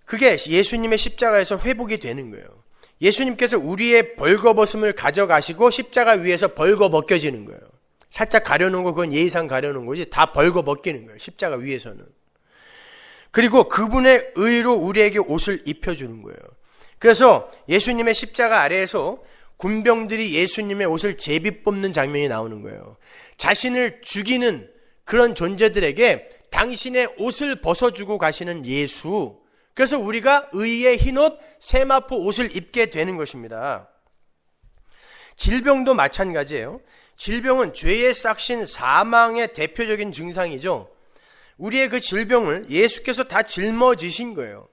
그게 예수님의 십자가에서 회복이 되는 거예요. 예수님께서 우리의 벌거벗음을 가져가시고 십자가 위에서 벌거벗겨지는 거예요. 살짝 가려놓은 거 그건 예의상 가려놓은 거지 다 벌거 벗기는 거예요. 십자가 위에서는. 그리고 그분의 의로 우리에게 옷을 입혀주는 거예요. 그래서 예수님의 십자가 아래에서 군병들이 예수님의 옷을 제비 뽑는 장면이 나오는 거예요. 자신을 죽이는 그런 존재들에게 당신의 옷을 벗어주고 가시는 예수. 그래서 우리가 의의 흰옷, 세마포 옷을 입게 되는 것입니다. 질병도 마찬가지예요. 질병은 죄의 싹신 사망의 대표적인 증상이죠. 우리의 그 질병을 예수께서 다 짊어지신 거예요.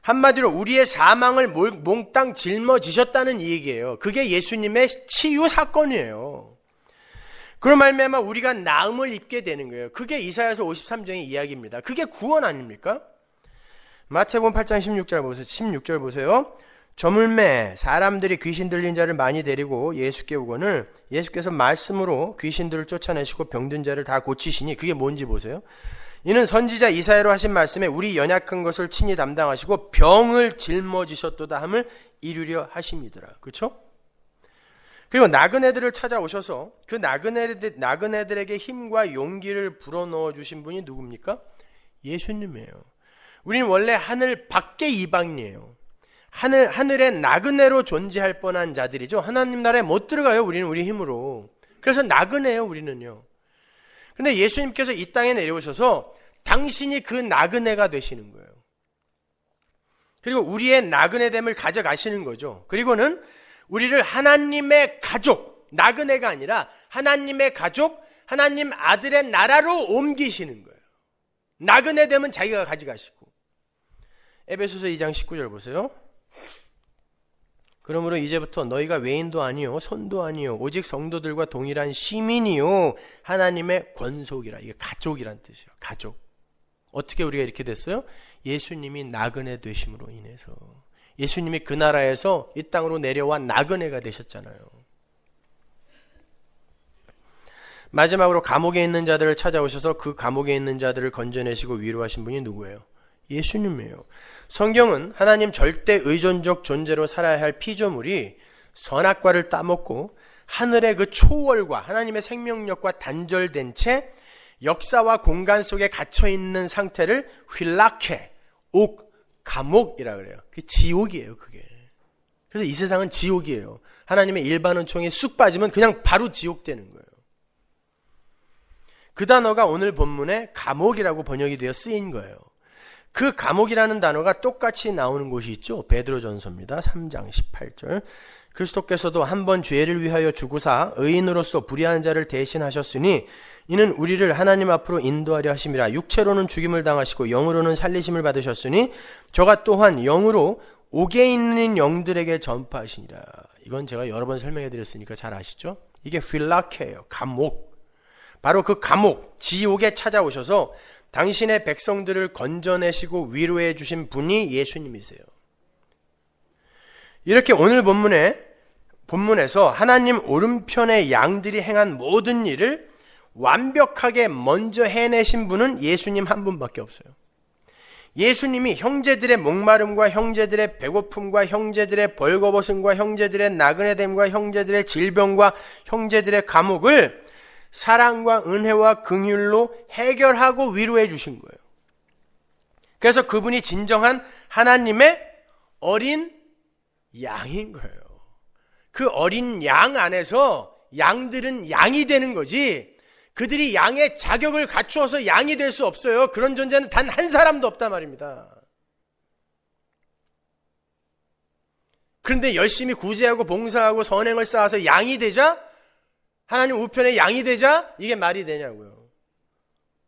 한마디로 우리의 사망을 몽땅 짊어지셨다는 얘기예요. 그게 예수님의 치유 사건이에요. 그런 말미암아 우리가 나음을 입게 되는 거예요. 그게 이사야서 53장의 이야기입니다. 그게 구원 아닙니까? 마태복음 8장 16절 보세요. 16절 보세요. 저물매 사람들이 귀신 들린 자를 많이 데리고 예수께 오거늘 예수께서 말씀으로 귀신들을 쫓아내시고 병든 자를 다 고치시니 그게 뭔지 보세요. 이는 선지자 이사야로 하신 말씀에 우리 연약한 것을 친히 담당하시고 병을 짊어지셨도다 함을 이루려 하심이더라. 그렇죠? 그리고 나그네들을 찾아오셔서 그 나그네들 나그네들에게 힘과 용기를 불어넣어 주신 분이 누굽니까? 예수님이에요. 우리는 원래 하늘 밖의 이방이에요. 하늘 하늘의 나그네로 존재할 뻔한 자들이죠. 하나님 나라에 못 들어가요. 우리는 우리 힘으로. 그래서 나그네요, 우리는요. 근데 예수님께서 이 땅에 내려오셔서 당신이 그 나그네가 되시는 거예요. 그리고 우리의 나그네됨을 가져가시는 거죠. 그리고는 우리를 하나님의 가족, 나그네가 아니라 하나님의 가족, 하나님 아들의 나라로 옮기시는 거예요. 나그네 됨은 자기가 가져가시고. 에베소서 2장 19절 보세요. 그러므로 이제부터 너희가 외인도 아니요 손도 아니요 오직 성도들과 동일한 시민이요 하나님의 권속이라 이게 가족이란 뜻이에요. 가족. 어떻게 우리가 이렇게 됐어요? 예수님이 나그네 되심으로 인해서 예수님이 그 나라에서 이 땅으로 내려와 나그네가 되셨잖아요. 마지막으로 감옥에 있는 자들을 찾아오셔서 그 감옥에 있는 자들을 건져내시고 위로하신 분이 누구예요? 예수님이에요. 성경은 하나님 절대 의존적 존재로 살아야 할 피조물이 선악과를 따먹고 하늘의 그 초월과 하나님의 생명력과 단절된 채 역사와 공간 속에 갇혀 있는 상태를 휠락해 옥 감옥이라 그래요. 그 지옥이에요, 그게. 그래서 이 세상은 지옥이에요. 하나님의 일반 은총에 쑥 빠지면 그냥 바로 지옥 되는 거예요. 그 단어가 오늘 본문에 감옥이라고 번역이 되어 쓰인 거예요. 그 감옥이라는 단어가 똑같이 나오는 곳이 있죠. 베드로전서입니다. 3장 18절. 그리스도께서도 한번 죄를 위하여 주구사 의인으로서 불의한 자를 대신하셨으니 이는 우리를 하나님 앞으로 인도하려 하심이라 육체로는 죽임을 당하시고 영으로는 살리심을 받으셨으니 저가 또한 영으로 옥에 있는 영들에게 전파하시니라. 이건 제가 여러 번 설명해 드렸으니까 잘 아시죠? 이게 필라케예요. 감옥. 바로 그 감옥, 지옥에 찾아오셔서 당신의 백성들을 건져내시고 위로해 주신 분이 예수님이세요. 이렇게 오늘 본문에 본문에서 하나님 오른편의 양들이 행한 모든 일을 완벽하게 먼저 해내신 분은 예수님 한 분밖에 없어요. 예수님이 형제들의 목마름과 형제들의 배고픔과 형제들의 벌거벗음과 형제들의 나그네됨과 형제들의 질병과 형제들의 감옥을 사랑과 은혜와 긍휼로 해결하고 위로해 주신 거예요. 그래서 그분이 진정한 하나님의 어린 양인 거예요. 그 어린 양 안에서 양들은 양이 되는 거지 그들이 양의 자격을 갖추어서 양이 될 수 없어요. 그런 존재는 단 한 사람도 없단 말입니다. 그런데 열심히 구제하고 봉사하고 선행을 쌓아서 양이 되자 하나님 우편의 양이 되자 이게 말이 되냐고요.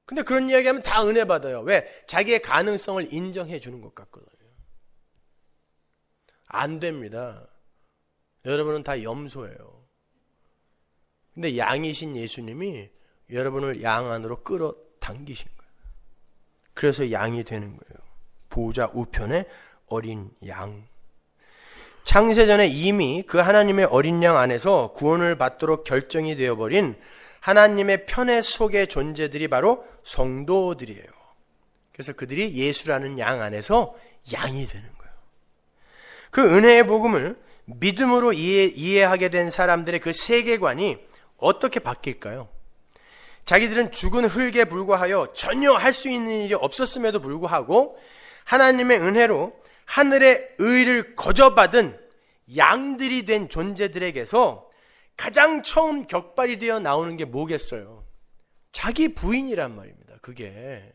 근데 그런 이야기하면 다 은혜 받아요. 왜? 자기의 가능성을 인정해 주는 것 같거든요. 안 됩니다. 여러분은 다 염소예요. 근데 양이신 예수님이 여러분을 양 안으로 끌어 당기신 거예요. 그래서 양이 되는 거예요. 보호 우편의 어린 양. 창세전에 이미 그 하나님의 어린 양 안에서 구원을 받도록 결정이 되어버린 하나님의 편의 속의 존재들이 바로 성도들이에요. 그래서 그들이 예수라는 양 안에서 양이 되는 거예요. 그 은혜의 복음을 믿음으로 이해, 하게된 사람들의 그 세계관이 어떻게 바뀔까요? 자기들은 죽은 흙에 불과하여 전혀 할 수 있는 일이 없었음에도 불구하고 하나님의 은혜로 하늘의 의를 거저받은 양들이 된 존재들에게서 가장 처음 격발이 되어 나오는 게 뭐겠어요? 자기 부인이란 말입니다. 그게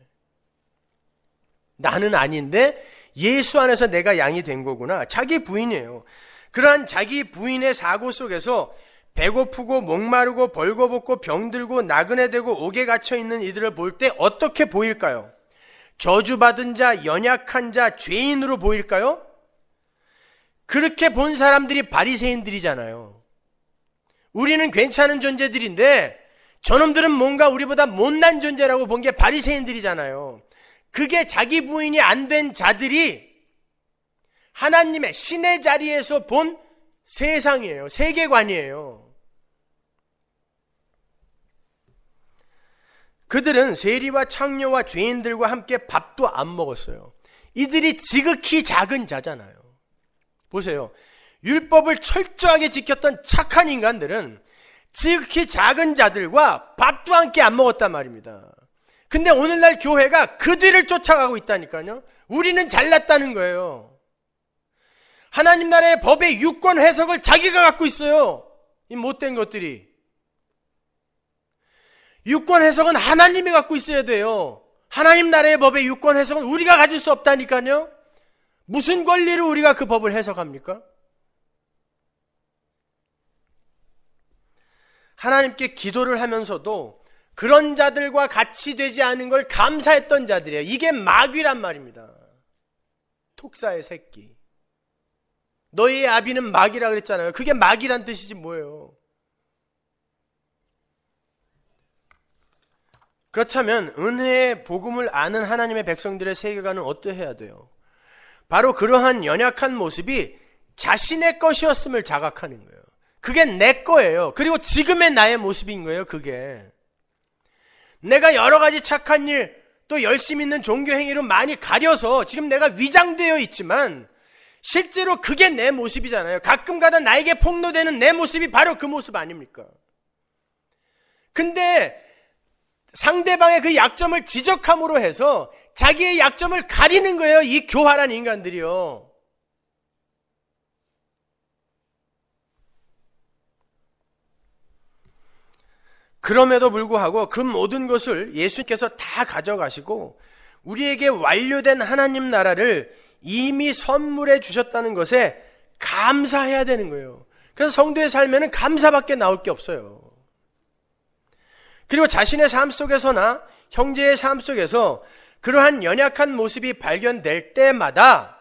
나는 아닌데 예수 안에서 내가 양이 된 거구나. 자기 부인이에요. 그러한 자기 부인의 사고 속에서 배고프고 목마르고 벌거벗고 병들고 나그네 되고 옥에 갇혀 있는 이들을 볼 때 어떻게 보일까요? 저주받은 자, 연약한 자, 죄인으로 보일까요? 그렇게 본 사람들이 바리새인들이잖아요. 우리는 괜찮은 존재들인데 저놈들은 뭔가 우리보다 못난 존재라고 본 게 바리새인들이잖아요. 그게 자기 부인이 안 된 자들이 하나님의 신의 자리에서 본 세상이에요. 세계관이에요. 그들은 세리와 창녀와 죄인들과 함께 밥도 안 먹었어요. 이들이 지극히 작은 자잖아요. 보세요. 율법을 철저하게 지켰던 착한 인간들은 지극히 작은 자들과 밥도 함께 안 먹었단 말입니다. 근데 오늘날 교회가 그 뒤를 쫓아가고 있다니까요. 우리는 잘났다는 거예요. 하나님 나라의 법의 유권 해석을 자기가 갖고 있어요. 이 못된 것들이. 유권 해석은 하나님이 갖고 있어야 돼요. 하나님 나라의 법의 유권 해석은 우리가 가질 수 없다니까요. 무슨 권리로 우리가 그 법을 해석합니까? 하나님께 기도를 하면서도 그런 자들과 같이 되지 않은 걸 감사했던 자들이에요. 이게 마귀란 말입니다. 톡사의 새끼. 너희의 아비는 마귀라 그랬잖아요. 그게 마귀란 뜻이지 뭐예요. 그렇다면 은혜의 복음을 아는 하나님의 백성들의 세계관은 어떠해야 돼요? 바로 그러한 연약한 모습이 자신의 것이었음을 자각하는 거예요. 그게 내 거예요. 그리고 지금의 나의 모습인 거예요. 그게. 내가 여러 가지 착한 일, 또 열심히 있는 종교 행위로 많이 가려서 지금 내가 위장되어 있지만 실제로 그게 내 모습이잖아요. 가끔가다 나에게 폭로되는 내 모습이 바로 그 모습 아닙니까? 근데 상대방의 그 약점을 지적함으로 해서 자기의 약점을 가리는 거예요. 이 교활한 인간들이요. 그럼에도 불구하고 그 모든 것을 예수님께서 다 가져가시고 우리에게 완료된 하나님 나라를 이미 선물해 주셨다는 것에 감사해야 되는 거예요. 그래서 성도의 삶에는 감사밖에 나올 게 없어요. 그리고 자신의 삶 속에서나 형제의 삶 속에서 그러한 연약한 모습이 발견될 때마다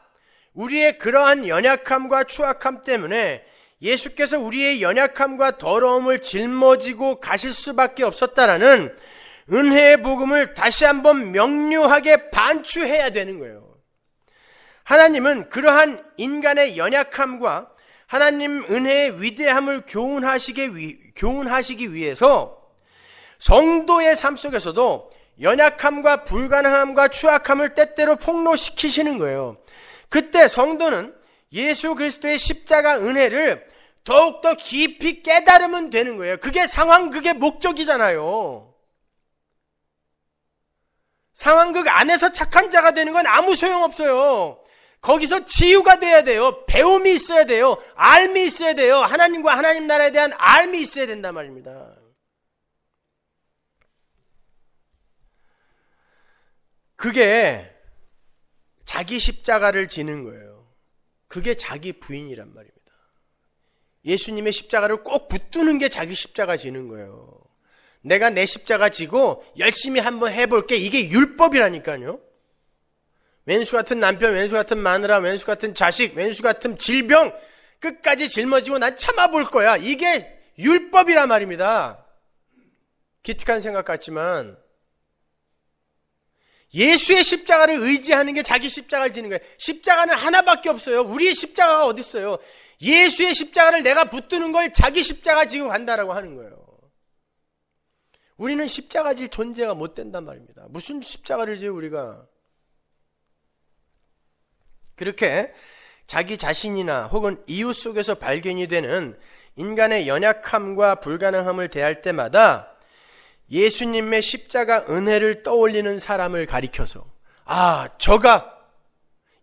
우리의 그러한 연약함과 추악함 때문에 예수께서 우리의 연약함과 더러움을 짊어지고 가실 수밖에 없었다라는 은혜의 복음을 다시 한번 명료하게 반추해야 되는 거예요. 하나님은 그러한 인간의 연약함과 하나님 은혜의 위대함을 교훈하시기, 위, 교훈하시기 위해서 성도의 삶 속에서도 연약함과 불가능함과 추악함을 때때로 폭로시키시는 거예요. 그때 성도는 예수 그리스도의 십자가 은혜를 더욱더 깊이 깨달으면 되는 거예요. 그게 상황, 그게 목적이잖아요. 상황극 그 안에서 착한 자가 되는 건 아무 소용없어요. 거기서 지유가 돼야 돼요. 배움이 있어야 돼요. 알미 있어야 돼요. 하나님과 하나님 나라에 대한 알미 있어야 된단 말입니다. 그게 자기 십자가를 지는 거예요. 그게 자기 부인이란 말입니다. 예수님의 십자가를 꼭 붙드는 게 자기 십자가 지는 거예요. 내가 내 십자가 지고 열심히 한번 해볼게. 이게 율법이라니까요. 왼수 같은 남편, 왼수 같은 마누라, 왼수 같은 자식, 왼수 같은 질병 끝까지 짊어지고 난 참아볼 거야. 이게 율법이란 말입니다. 기특한 생각 같지만 예수의 십자가를 의지하는 게 자기 십자가를 지는 거예요. 십자가는 하나밖에 없어요. 우리의 십자가가 어디 있어요? 예수의 십자가를 내가 붙드는 걸 자기 십자가 지고 간다라고 하는 거예요. 우리는 십자가 질 존재가 못 된단 말입니다. 무슨 십자가를 지어 우리가 그렇게 자기 자신이나 혹은 이웃 속에서 발견이 되는 인간의 연약함과 불가능함을 대할 때마다 예수님의 십자가 은혜를 떠올리는 사람을 가리켜서 아, 저가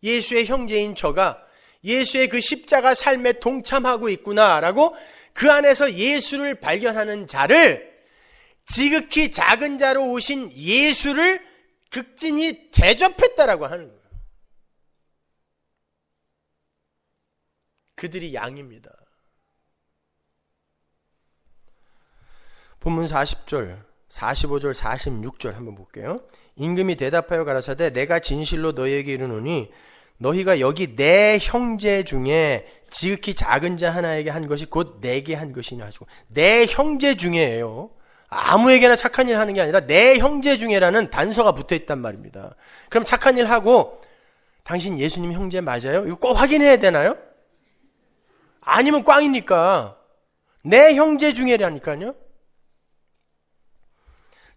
예수의 형제인 저가 예수의 그 십자가 삶에 동참하고 있구나라고 그 안에서 예수를 발견하는 자를 지극히 작은 자로 오신 예수를 극진히 대접했다라고 하는 거예요. 그들이 양입니다. 본문 40절 45절 46절 한번 볼게요. 임금이 대답하여 가라사대 내가 진실로 너희에게 이르노니 너희가 여기 내 형제 중에 지극히 작은 자 하나에게 한 것이 곧 내게 한 것이냐 하시고 내 형제 중에예요. 아무에게나 착한 일 하는 게 아니라 내 형제 중에라는 단서가 붙어 있단 말입니다. 그럼 착한 일 하고 당신 예수님 형제 맞아요? 이거 꼭 확인해야 되나요? 아니면 꽝이니까 내 형제 중에라니까요.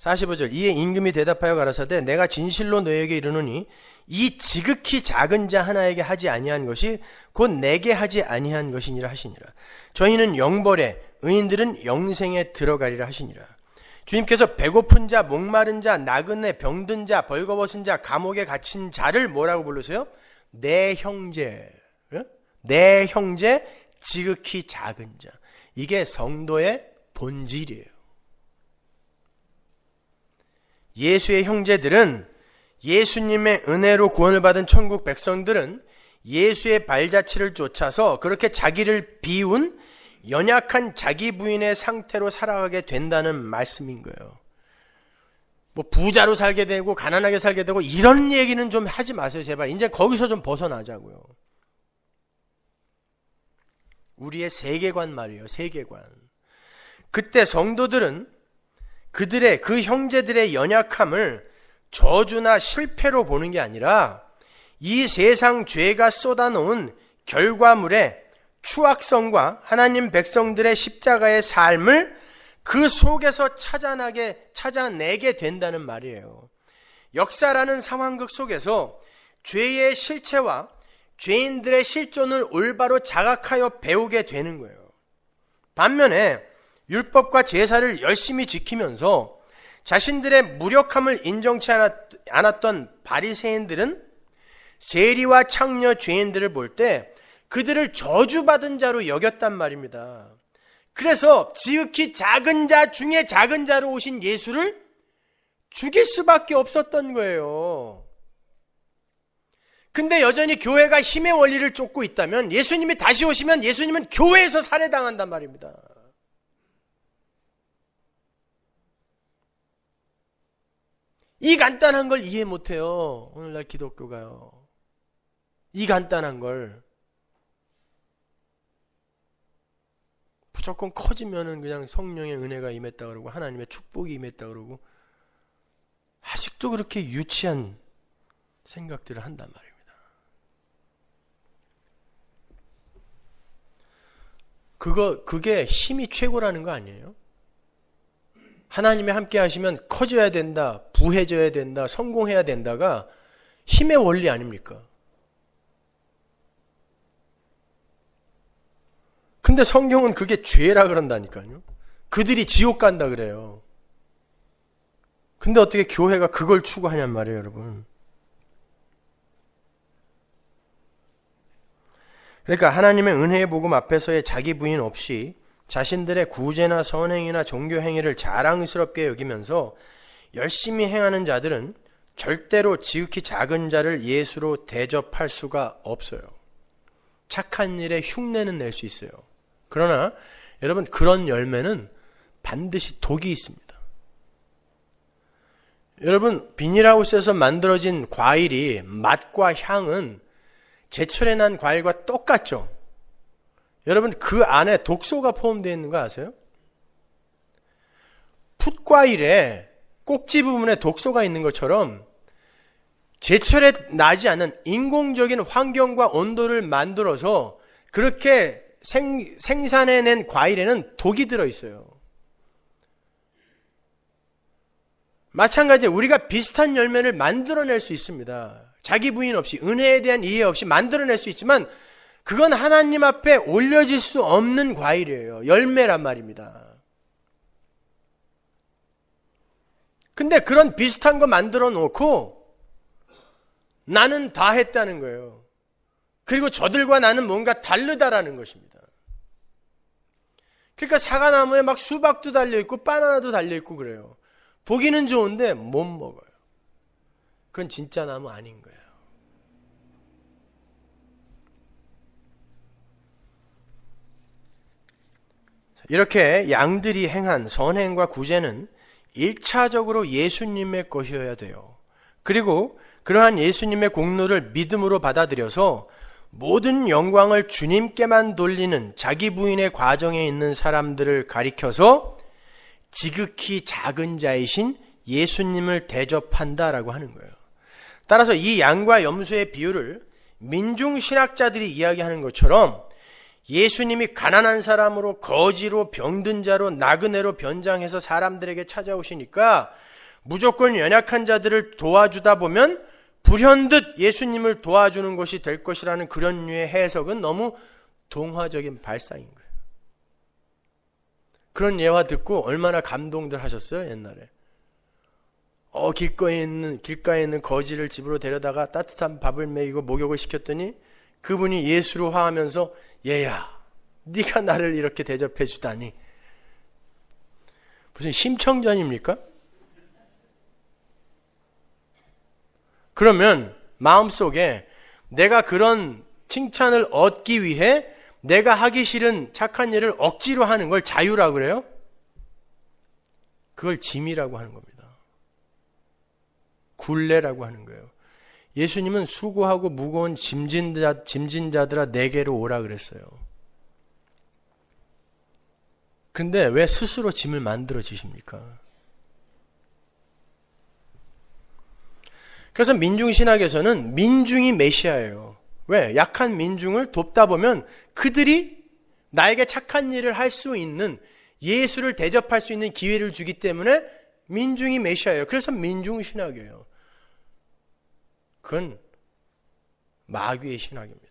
45절 이에 임금이 대답하여 가라사대 내가 진실로 너에게 이르노니 이 지극히 작은 자 하나에게 하지 아니한 것이 곧 내게 하지 아니한 것이니라 하시니라 저희는 영벌에 의인들은 영생에 들어가리라 하시니라 주님께서 배고픈 자, 목마른 자, 나그네, 병든 자, 벌거벗은 자, 감옥에 갇힌 자를 뭐라고 부르세요? 내 형제, 예? 내 형제, 지극히 작은 자. 이게 성도의 본질이에요. 예수의 형제들은 예수님의 은혜로 구원을 받은 천국 백성들은 예수의 발자취를 쫓아서 그렇게 자기를 비운 연약한 자기 부인의 상태로 살아가게 된다는 말씀인 거예요. 뭐 부자로 살게 되고 가난하게 살게 되고 이런 얘기는 좀 하지 마세요, 제발. 이제 거기서 좀 벗어나자고요. 우리의 세계관 말이에요, 세계관. 그때 성도들은 그들의 그 형제들의 연약함을 저주나 실패로 보는 게 아니라 이 세상 죄가 쏟아놓은 결과물의 추악성과 하나님 백성들의 십자가의 삶을 그 속에서 찾아나게, 찾아내게 된다는 말이에요. 역사라는 상황극 속에서 죄의 실체와 죄인들의 실존을 올바로 자각하여 배우게 되는 거예요. 반면에 율법과 제사를 열심히 지키면서 자신들의 무력함을 인정치 않았던 바리새인들은 세리와 창녀 죄인들을 볼 때 그들을 저주받은 자로 여겼단 말입니다. 그래서 지극히 작은 자 중에 작은 자로 오신 예수를 죽일 수밖에 없었던 거예요. 근데 여전히 교회가 힘의 원리를 쫓고 있다면 예수님이 다시 오시면 예수님은 교회에서 살해당한단 말입니다. 이 간단한 걸 이해 못해요. 오늘날 기독교가요. 이 간단한 걸. 무조건 커지면은 그냥 성령의 은혜가 임했다 그러고 하나님의 축복이 임했다 그러고 아직도 그렇게 유치한 생각들을 한단 말입니다. 그거 그게 힘이 최고라는 거 아니에요? 하나님이 함께 하시면 커져야 된다, 부해져야 된다, 성공해야 된다가 힘의 원리 아닙니까? 근데 성경은 그게 죄라 그런다니까요. 그들이 지옥 간다 그래요. 근데 어떻게 교회가 그걸 추구하냔 말이에요, 여러분. 그러니까 하나님의 은혜의 복음 앞에서의 자기 부인 없이 자신들의 구제나 선행이나 종교 행위를 자랑스럽게 여기면서 열심히 행하는 자들은 절대로 지극히 작은 자를 예수로 대접할 수가 없어요. 착한 일에 흉내는 낼 수 있어요. 그러나 여러분 그런 열매는 반드시 독이 있습니다. 여러분 비닐하우스에서 만들어진 과일이 맛과 향은 제철에 난 과일과 똑같죠. 여러분 그 안에 독소가 포함되어 있는 거 아세요? 풋과일에 꼭지 부분에 독소가 있는 것처럼 제철에 나지 않은 인공적인 환경과 온도를 만들어서 그렇게 생, 생산해낸 과일에는 독이 들어있어요. 마찬가지에 우리가 비슷한 열매를 만들어낼 수 있습니다. 자기 부인 없이, 은혜에 대한 이해 없이 만들어낼 수 있지만 그건 하나님 앞에 올려질 수 없는 과일이에요. 열매란 말입니다. 근데 그런 비슷한 거 만들어 놓고 나는 다 했다는 거예요. 그리고 저들과 나는 뭔가 다르다라는 것입니다. 그러니까 사과나무에 막 수박도 달려있고 바나나도 달려있고 그래요. 보기는 좋은데 못 먹어요. 그건 진짜 나무 아닌 거예요. 이렇게 양들이 행한 선행과 구제는 1차적으로 예수님의 것이어야 돼요. 그리고 그러한 예수님의 공로를 믿음으로 받아들여서 모든 영광을 주님께만 돌리는 자기 부인의 과정에 있는 사람들을 가리켜서 지극히 작은 자이신 예수님을 대접한다라고 하는 거예요. 따라서 이 양과 염소의 비유를 민중 신학자들이 이야기하는 것처럼 예수님이 가난한 사람으로 거지로 병든 자로 나그네로 변장해서 사람들에게 찾아오시니까 무조건 연약한 자들을 도와주다 보면 불현듯 예수님을 도와주는 것이 될 것이라는 그런 류의 해석은 너무 동화적인 발상인 거예요. 그런 예화 듣고 얼마나 감동들 하셨어요, 옛날에. 어, 길가에 있는, 길가에 있는 거지를 집으로 데려다가 따뜻한 밥을 먹이고 목욕을 시켰더니 그분이 예수로 화하면서 얘야, 네가 나를 이렇게 대접해 주다니. 무슨 심청전입니까? 그러면 마음속에 내가 그런 칭찬을 얻기 위해 내가 하기 싫은 착한 일을 억지로 하는 걸 자유라 그래요? 그걸 짐이라고 하는 겁니다. 굴레라고 하는 거예요. 예수님은 수고하고 무거운 짐진자, 짐진자들아 내게로 오라 그랬어요. 근데 왜 스스로 짐을 만들어 지십니까? 그래서 민중신학에서는 민중이 메시아예요. 왜? 약한 민중을 돕다 보면 그들이 나에게 착한 일을 할 수 있는 예수를 대접할 수 있는 기회를 주기 때문에 민중이 메시아예요. 그래서 민중신학이에요. 그건 마귀의 신학입니다.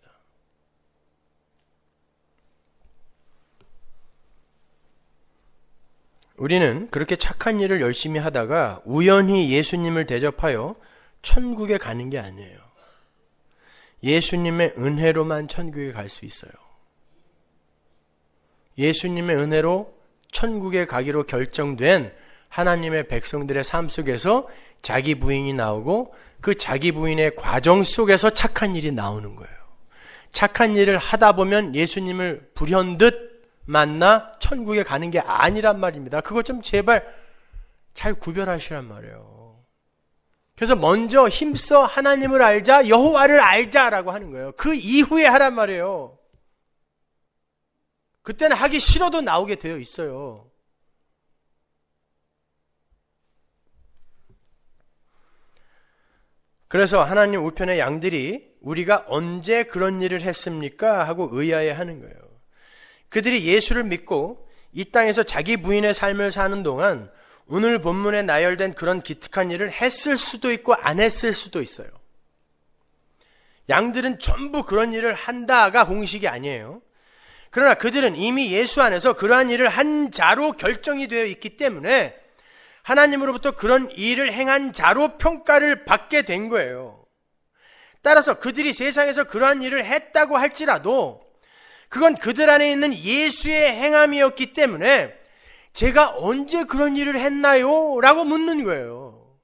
우리는 그렇게 착한 일을 열심히 하다가 우연히 예수님을 대접하여 천국에 가는 게 아니에요. 예수님의 은혜로만 천국에 갈 수 있어요. 예수님의 은혜로 천국에 가기로 결정된 하나님의 백성들의 삶 속에서 자기 부인이 나오고 그 자기 부인의 과정 속에서 착한 일이 나오는 거예요. 착한 일을 하다 보면 예수님을 불현듯 만나 천국에 가는 게 아니란 말입니다. 그것 좀 제발 잘 구별하시란 말이에요. 그래서 먼저 힘써 하나님을 알자, 여호와를 알자라고 하는 거예요. 그 이후에 하란 말이에요. 그때는 하기 싫어도 나오게 되어 있어요. 그래서 하나님 우편의 양들이 우리가 언제 그런 일을 했습니까? 하고 의아해 하는 거예요. 그들이 예수를 믿고 이 땅에서 자기 부인의 삶을 사는 동안 오늘 본문에 나열된 그런 기특한 일을 했을 수도 있고 안 했을 수도 있어요. 양들은 전부 그런 일을 한다가 공식이 아니에요. 그러나 그들은 이미 예수 안에서 그러한 일을 한 자로 결정이 되어 있기 때문에 하나님으로부터 그런 일을 행한 자로 평가를 받게 된 거예요. 따라서 그들이 세상에서 그러한 일을 했다고 할지라도 그건 그들 안에 있는 예수의 행함이었기 때문에 제가 언제 그런 일을 했나요? 라고 묻는 거예요.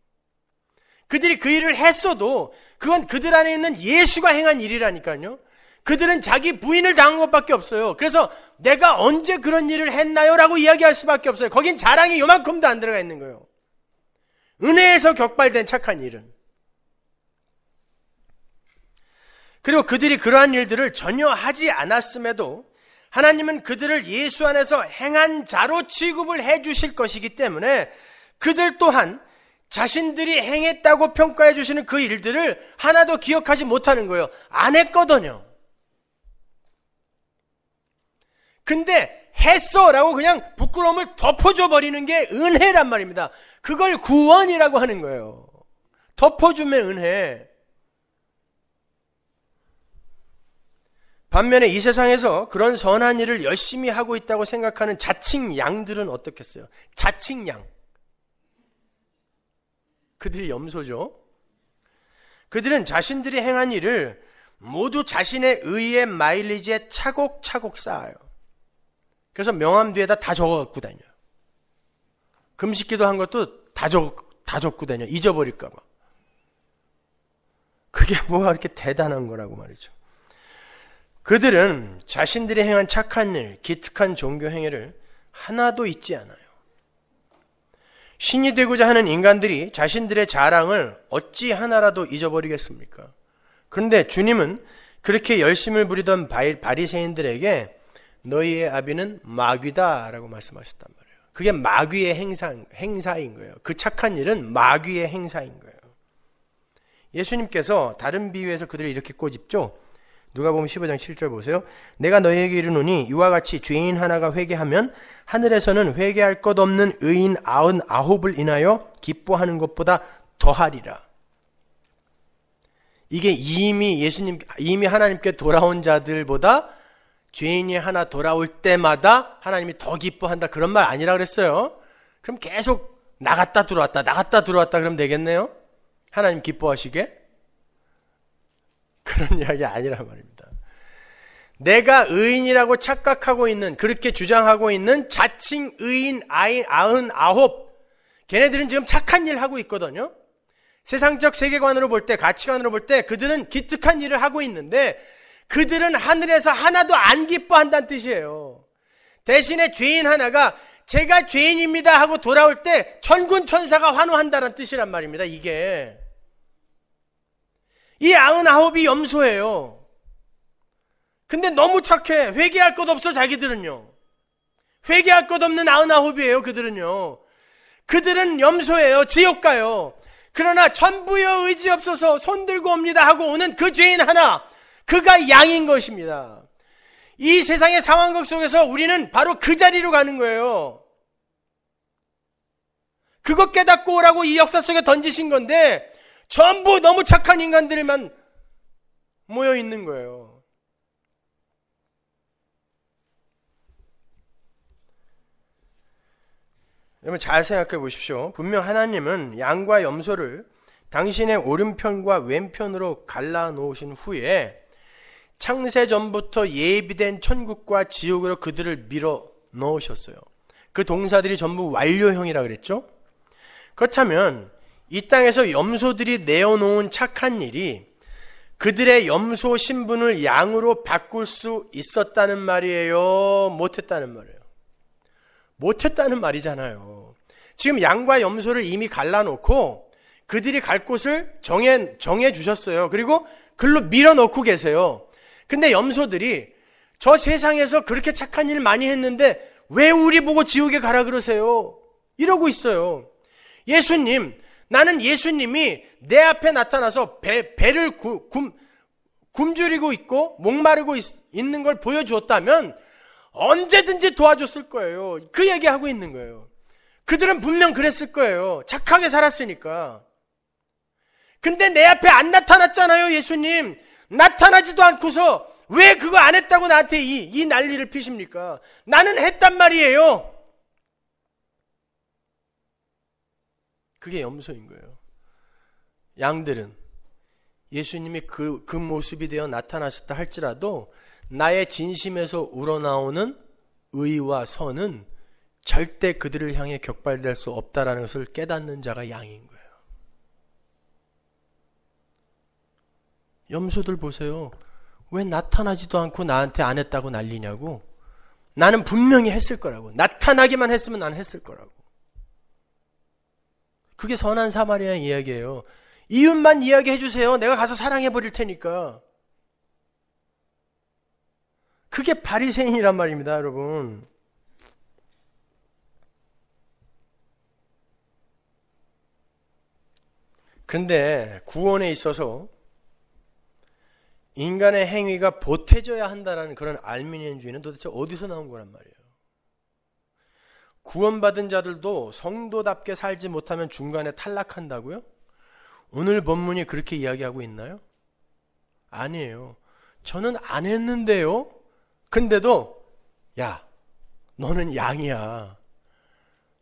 그들이 그 일을 했어도 그건 그들 안에 있는 예수가 행한 일이라니까요. 그들은 자기 부인을 당한 것밖에 없어요. 그래서 내가 언제 그런 일을 했나요? 라고 이야기할 수밖에 없어요. 거긴 자랑이 요만큼도 안 들어가 있는 거예요. 은혜에서 격발된 착한 일은. 그리고 그들이 그러한 일들을 전혀 하지 않았음에도 하나님은 그들을 예수 안에서 행한 자로 취급을 해 주실 것이기 때문에 그들 또한 자신들이 행했다고 평가해 주시는 그 일들을 하나도 기억하지 못하는 거예요. 안 했거든요. 근데 했어라고 그냥 부끄러움을 덮어줘 버리는 게 은혜란 말입니다. 그걸 구원이라고 하는 거예요. 덮어주면 은혜. 반면에 이 세상에서 그런 선한 일을 열심히 하고 있다고 생각하는 자칭 양들은 어떻겠어요? 자칭 양. 그들이 염소죠. 그들은 자신들이 행한 일을 모두 자신의 의의 마일리지에 차곡차곡 쌓아요. 그래서 명함 뒤에다 다 적어 갖고 다녀요. 금식기도 한 것도 다 적, 다 적고 다녀. 잊어버릴까봐. 그게 뭐가 그렇게 대단한 거라고 말이죠. 그들은 자신들이 행한 착한 일, 기특한 종교 행위를 하나도 잊지 않아요. 신이 되고자 하는 인간들이 자신들의 자랑을 어찌 하나라도 잊어버리겠습니까? 그런데 주님은 그렇게 열심을 부리던 바리새인들에게 너희의 아비는 마귀다라고 말씀하셨단 말이에요. 그게 마귀의 행사, 행사인 거예요. 그 착한 일은 마귀의 행사인 거예요. 예수님께서 다른 비유에서 그들을 이렇게 꼬집죠. 누가 보면 15장 7절 보세요. 내가 너희에게 이르노니 이와 같이 죄인 하나가 회개하면 하늘에서는 회개할 것 없는 의인 아흔 아홉을 인하여 기뻐하는 것보다 더하리라. 이게 이미 예수님 이미 하나님께 돌아온 자들보다 죄인이 하나 돌아올 때마다 하나님이 더 기뻐한다 그런 말 아니라 그랬어요. 그럼 계속 나갔다 들어왔다 나갔다 들어왔다 그러면 되겠네요. 하나님 기뻐하시게 그런 이야기 아니란 말입니다. 내가 의인이라고 착각하고 있는 그렇게 주장하고 있는 자칭 의인 아인 아흔 아홉 걔네들은 지금 착한 일 하고 있거든요. 세상적 세계관으로 볼 때, 가치관으로 볼 때 그들은 기특한 일을 하고 있는데 그들은 하늘에서 하나도 안 기뻐한다는 뜻이에요. 대신에 죄인 하나가 제가 죄인입니다 하고 돌아올 때 천군 천사가 환호한다는 뜻이란 말입니다. 이게 이 아흔아홉이 염소예요. 근데 너무 착해. 회개할 것 없어 자기들은요. 회개할 것 없는 아흔아홉이에요. 그들은요. 그들은 염소예요. 지옥 가요. 그러나 천부여 의지 없어서 손 들고 옵니다 하고 오는 그 죄인 하나 그가 양인 것입니다. 이 세상의 상황극 속에서 우리는 바로 그 자리로 가는 거예요. 그것 깨닫고 오라고 이 역사 속에 던지신 건데 전부 너무 착한 인간들만 모여 있는 거예요. 여러분 잘 생각해 보십시오. 분명 하나님은 양과 염소를 당신의 오른편과 왼편으로 갈라 놓으신 후에 창세 전부터 예비된 천국과 지옥으로 그들을 밀어 넣으셨어요. 그 동사들이 전부 완료형이라 그랬죠? 그렇다면 이 땅에서 염소들이 내어놓은 착한 일이 그들의 염소 신분을 양으로 바꿀 수 있었다는 말이에요? 못했다는 말이에요? 못했다는 말이잖아요. 지금 양과 염소를 이미 갈라놓고 그들이 갈 곳을 정해, 정해 주셨어요. 그리고 글로 밀어넣고 계세요. 근데 염소들이 저 세상에서 그렇게 착한 일 많이 했는데 왜 우리 보고 지옥에 가라 그러세요? 이러고 있어요. 예수님, 나는 예수님이 내 앞에 나타나서 배, 배를 구, 굶, 굶주리고 있고 목마르고 있, 있는 걸 보여주었다면 언제든지 도와줬을 거예요. 그 얘기하고 있는 거예요. 그들은 분명 그랬을 거예요. 착하게 살았으니까. 근데 내 앞에 안 나타났잖아요, 예수님. 나타나지도 않고서 왜 그거 안 했다고 나한테 이, 이 난리를 피십니까? 나는 했단 말이에요. 그게 염소인 거예요. 양들은 예수님이 그, 그 모습이 되어 나타나셨다 할지라도 나의 진심에서 우러나오는 의와 선은 절대 그들을 향해 격발될 수 없다라는 것을 깨닫는 자가 양인 거예요. 염소들 보세요. 왜 나타나지도 않고 나한테 안 했다고 난리냐고. 나는 분명히 했을 거라고. 나타나기만 했으면 난 했을 거라고. 그게 선한 사마리아 이야기예요. 이웃만 이야기해 주세요. 내가 가서 사랑해 버릴 테니까. 그게 바리새인이란 말입니다, 여러분. 그런데 구원에 있어서 인간의 행위가 보태져야 한다라는 그런 알미니언주의는 도대체 어디서 나온 거란 말이에요. 구원받은 자들도 성도답게 살지 못하면 중간에 탈락한다고요? 오늘 본문이 그렇게 이야기하고 있나요? 아니에요. 저는 안 했는데요. 근데도 야, 너는 양이야.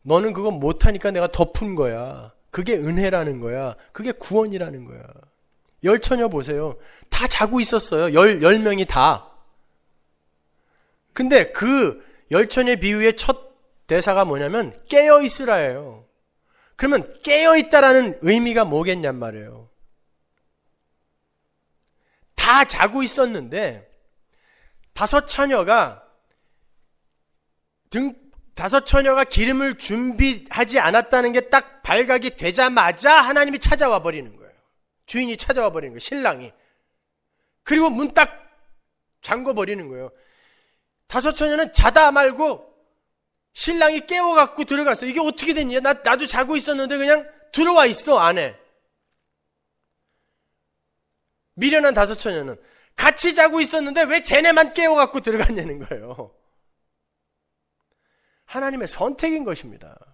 너는 그거 못하니까 내가 덮은 거야. 그게 은혜라는 거야. 그게 구원이라는 거야. 열 처녀 보세요. 다 자고 있었어요. 열, 열 명이 다. 근데 그 열 처녀 비유의 첫 대사가 뭐냐면 깨어 있으라예요. 그러면 깨어 있다라는 의미가 뭐겠냔 말이에요. 다 자고 있었는데 다섯 처녀가 등 다섯 처녀가 기름을 준비하지 않았다는 게 딱 발각이 되자마자 하나님이 찾아와 버리는 거예요. 주인이 찾아와 버리는 거예요. 신랑이. 그리고 문 딱 잠궈 버리는 거예요. 다섯 처녀는 자다 말고 신랑이 깨워갖고 들어갔어. 요 이게 어떻게 됐냐? 나, 나도 자고 있었는데 그냥 들어와 있어, 안에. 미련한 다섯 처녀는 같이 자고 있었는데 왜 쟤네만 깨워갖고 들어갔냐는 거예요. 하나님의 선택인 것입니다.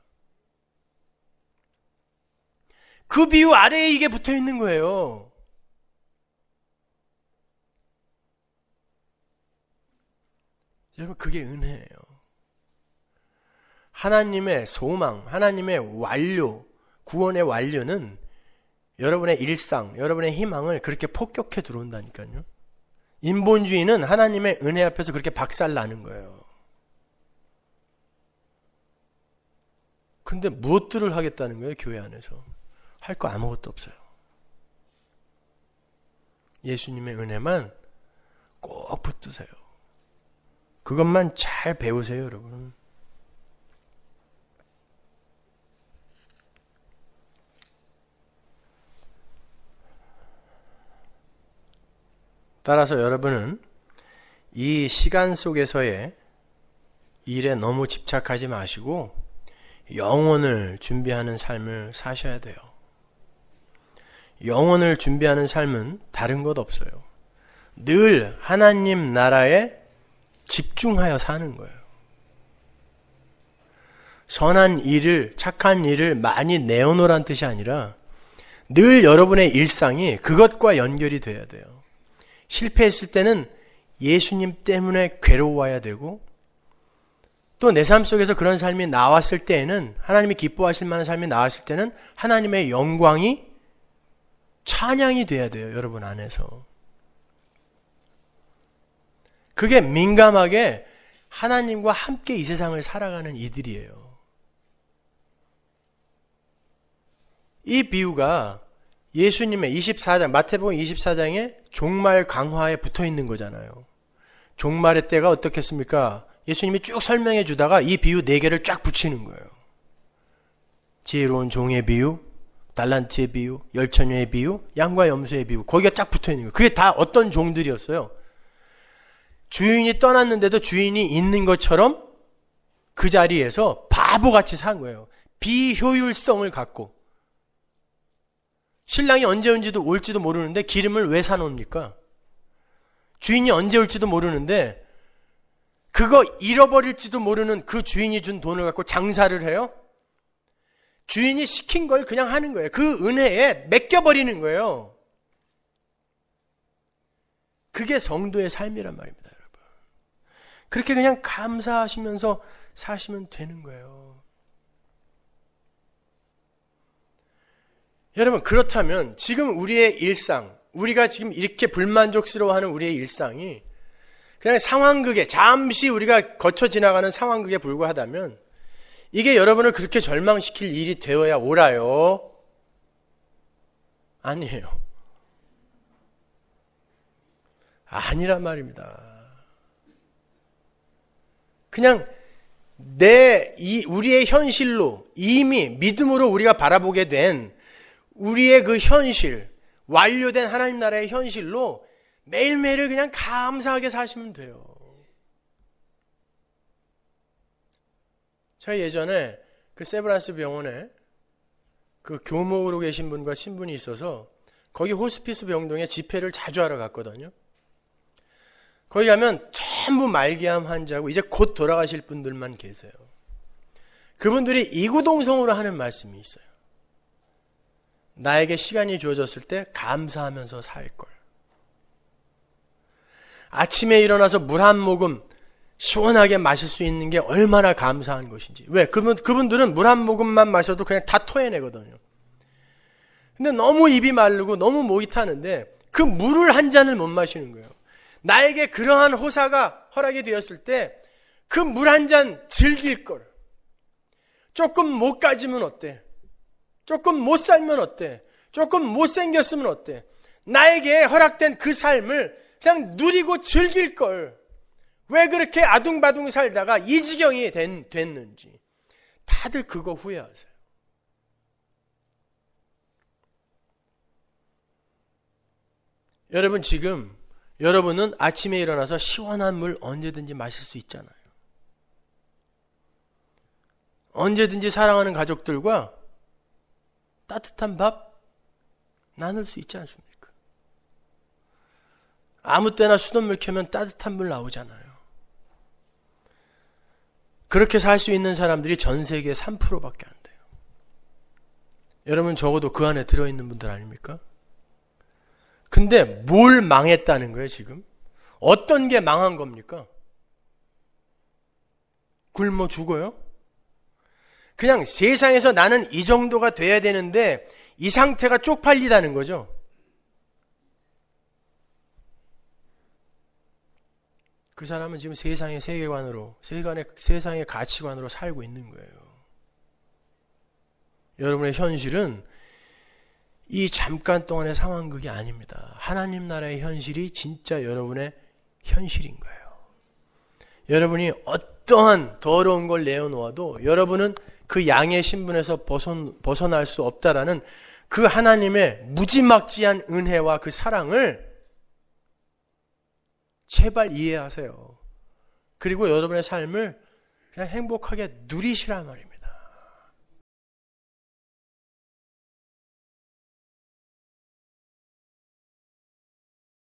그 비유 아래에 이게 붙어 있는 거예요. 여러분, 그게 은혜예요. 하나님의 소망, 하나님의 완료, 구원의 완료는 여러분의 일상, 여러분의 희망을 그렇게 폭격해 들어온다니까요. 인본주의는 하나님의 은혜 앞에서 그렇게 박살 나는 거예요. 근데 무엇들을 하겠다는 거예요, 교회 안에서? 할거 아무것도 없어요. 예수님의 은혜만 꼭 붙드세요. 그것만 잘 배우세요, 여러분. 따라서 여러분은 이 시간 속에서의 일에 너무 집착하지 마시고 영혼을 준비하는 삶을 사셔야 돼요. 영혼을 준비하는 삶은 다른 것 없어요. 늘 하나님 나라에 집중하여 사는 거예요. 선한 일을, 착한 일을 많이 내어놓으란 뜻이 아니라 늘 여러분의 일상이 그것과 연결이 돼야 돼요. 실패했을 때는 예수님 때문에 괴로워야 되고 또 내 삶 속에서 그런 삶이 나왔을 때에는 하나님이 기뻐하실 만한 삶이 나왔을 때는 하나님의 영광이 찬양이 돼야 돼요, 여러분 안에서. 그게 민감하게 하나님과 함께 이 세상을 살아가는 이들이에요. 이 비유가 예수님의 24장, 마태복음 24장에 종말 강화에 붙어 있는 거잖아요. 종말의 때가 어떻겠습니까? 예수님이 쭉 설명해 주다가 이 비유 네 개를 쫙 붙이는 거예요. 지혜로운 종의 비유, 달란트의 비유, 열처녀의 비유, 양과 염소의 비유. 거기가 쫙 붙어 있는 거예요. 그게 다 어떤 종들이었어요? 주인이 떠났는데도 주인이 있는 것처럼 그 자리에서 바보같이 산 거예요. 비효율성을 갖고. 신랑이 언제 온지도 올지도 모르는데 기름을 왜 사놓습니까? 주인이 언제 올지도 모르는데 그거 잃어버릴지도 모르는 그 주인이 준 돈을 갖고 장사를 해요? 주인이 시킨 걸 그냥 하는 거예요. 그 은혜에 맡겨버리는 거예요. 그게 성도의 삶이란 말입니다, 여러분. 그렇게 그냥 감사하시면서 사시면 되는 거예요. 여러분, 그렇다면 지금 우리의 일상, 우리가 지금 이렇게 불만족스러워하는 우리의 일상이 그냥 상황극에, 잠시 우리가 거쳐 지나가는 상황극에 불과하다면 이게 여러분을 그렇게 절망시킬 일이 되어야 오라요? 아니에요. 아니란 말입니다. 그냥 내, 이, 우리의 현실로 이미 믿음으로 우리가 바라보게 된 우리의 그 현실, 완료된 하나님 나라의 현실로 매일매일을 그냥 감사하게 사시면 돼요. 제가 예전에 그 세브란스 병원에 그 교목으로 계신 분과 신분이 있어서 거기 호스피스 병동에 집회를 자주 하러 갔거든요. 거기 가면 전부 말기암 환자고 이제 곧 돌아가실 분들만 계세요. 그분들이 이구동성으로 하는 말씀이 있어요. 나에게 시간이 주어졌을 때 감사하면서 살 걸. 아침에 일어나서 물 한 모금 시원하게 마실 수 있는 게 얼마나 감사한 것인지. 왜? 그분, 그분들은 물 한 모금만 마셔도 그냥 다 토해내거든요. 근데 너무 입이 마르고 너무 목이 타는데 그 물을 한 잔을 못 마시는 거예요. 나에게 그러한 호사가 허락이 되었을 때 그 물 한 잔 즐길 걸. 조금 못 가지면 어때? 조금 못 살면 어때? 조금 못 생겼으면 어때? 나에게 허락된 그 삶을 그냥 누리고 즐길 걸. 왜 그렇게 아둥바둥 살다가 이 지경이 된, 됐는지 다들 그거 후회하세요. 여러분 지금 여러분은 아침에 일어나서 시원한 물 언제든지 마실 수 있잖아요. 언제든지 사랑하는 가족들과 따뜻한 밥 나눌 수 있지 않습니까? 아무 때나 수돗물 켜면 따뜻한 물 나오잖아요. 그렇게 살 수 있는 사람들이 전 세계 3%밖에 안 돼요. 여러분 적어도 그 안에 들어있는 분들 아닙니까? 근데 뭘 망했다는 거예요 지금? 어떤 게 망한 겁니까? 굶어 죽어요? 그냥 세상에서 나는 이 정도가 돼야 되는데 이 상태가 쪽팔리다는 거죠. 그 사람은 지금 세상의 세계관으로, 세간의, 세상의 가치관으로 살고 있는 거예요. 여러분의 현실은 이 잠깐 동안의 상황극이 아닙니다. 하나님 나라의 현실이 진짜 여러분의 현실인 거예요. 여러분이 어떠한 더러운 걸 내어놓아도 여러분은 그 양의 신분에서 벗어 벗어날 수 없다라는 그 하나님의 무지막지한 은혜와 그 사랑을 제발 이해하세요. 그리고 여러분의 삶을 그냥 행복하게 누리시란 말입니다.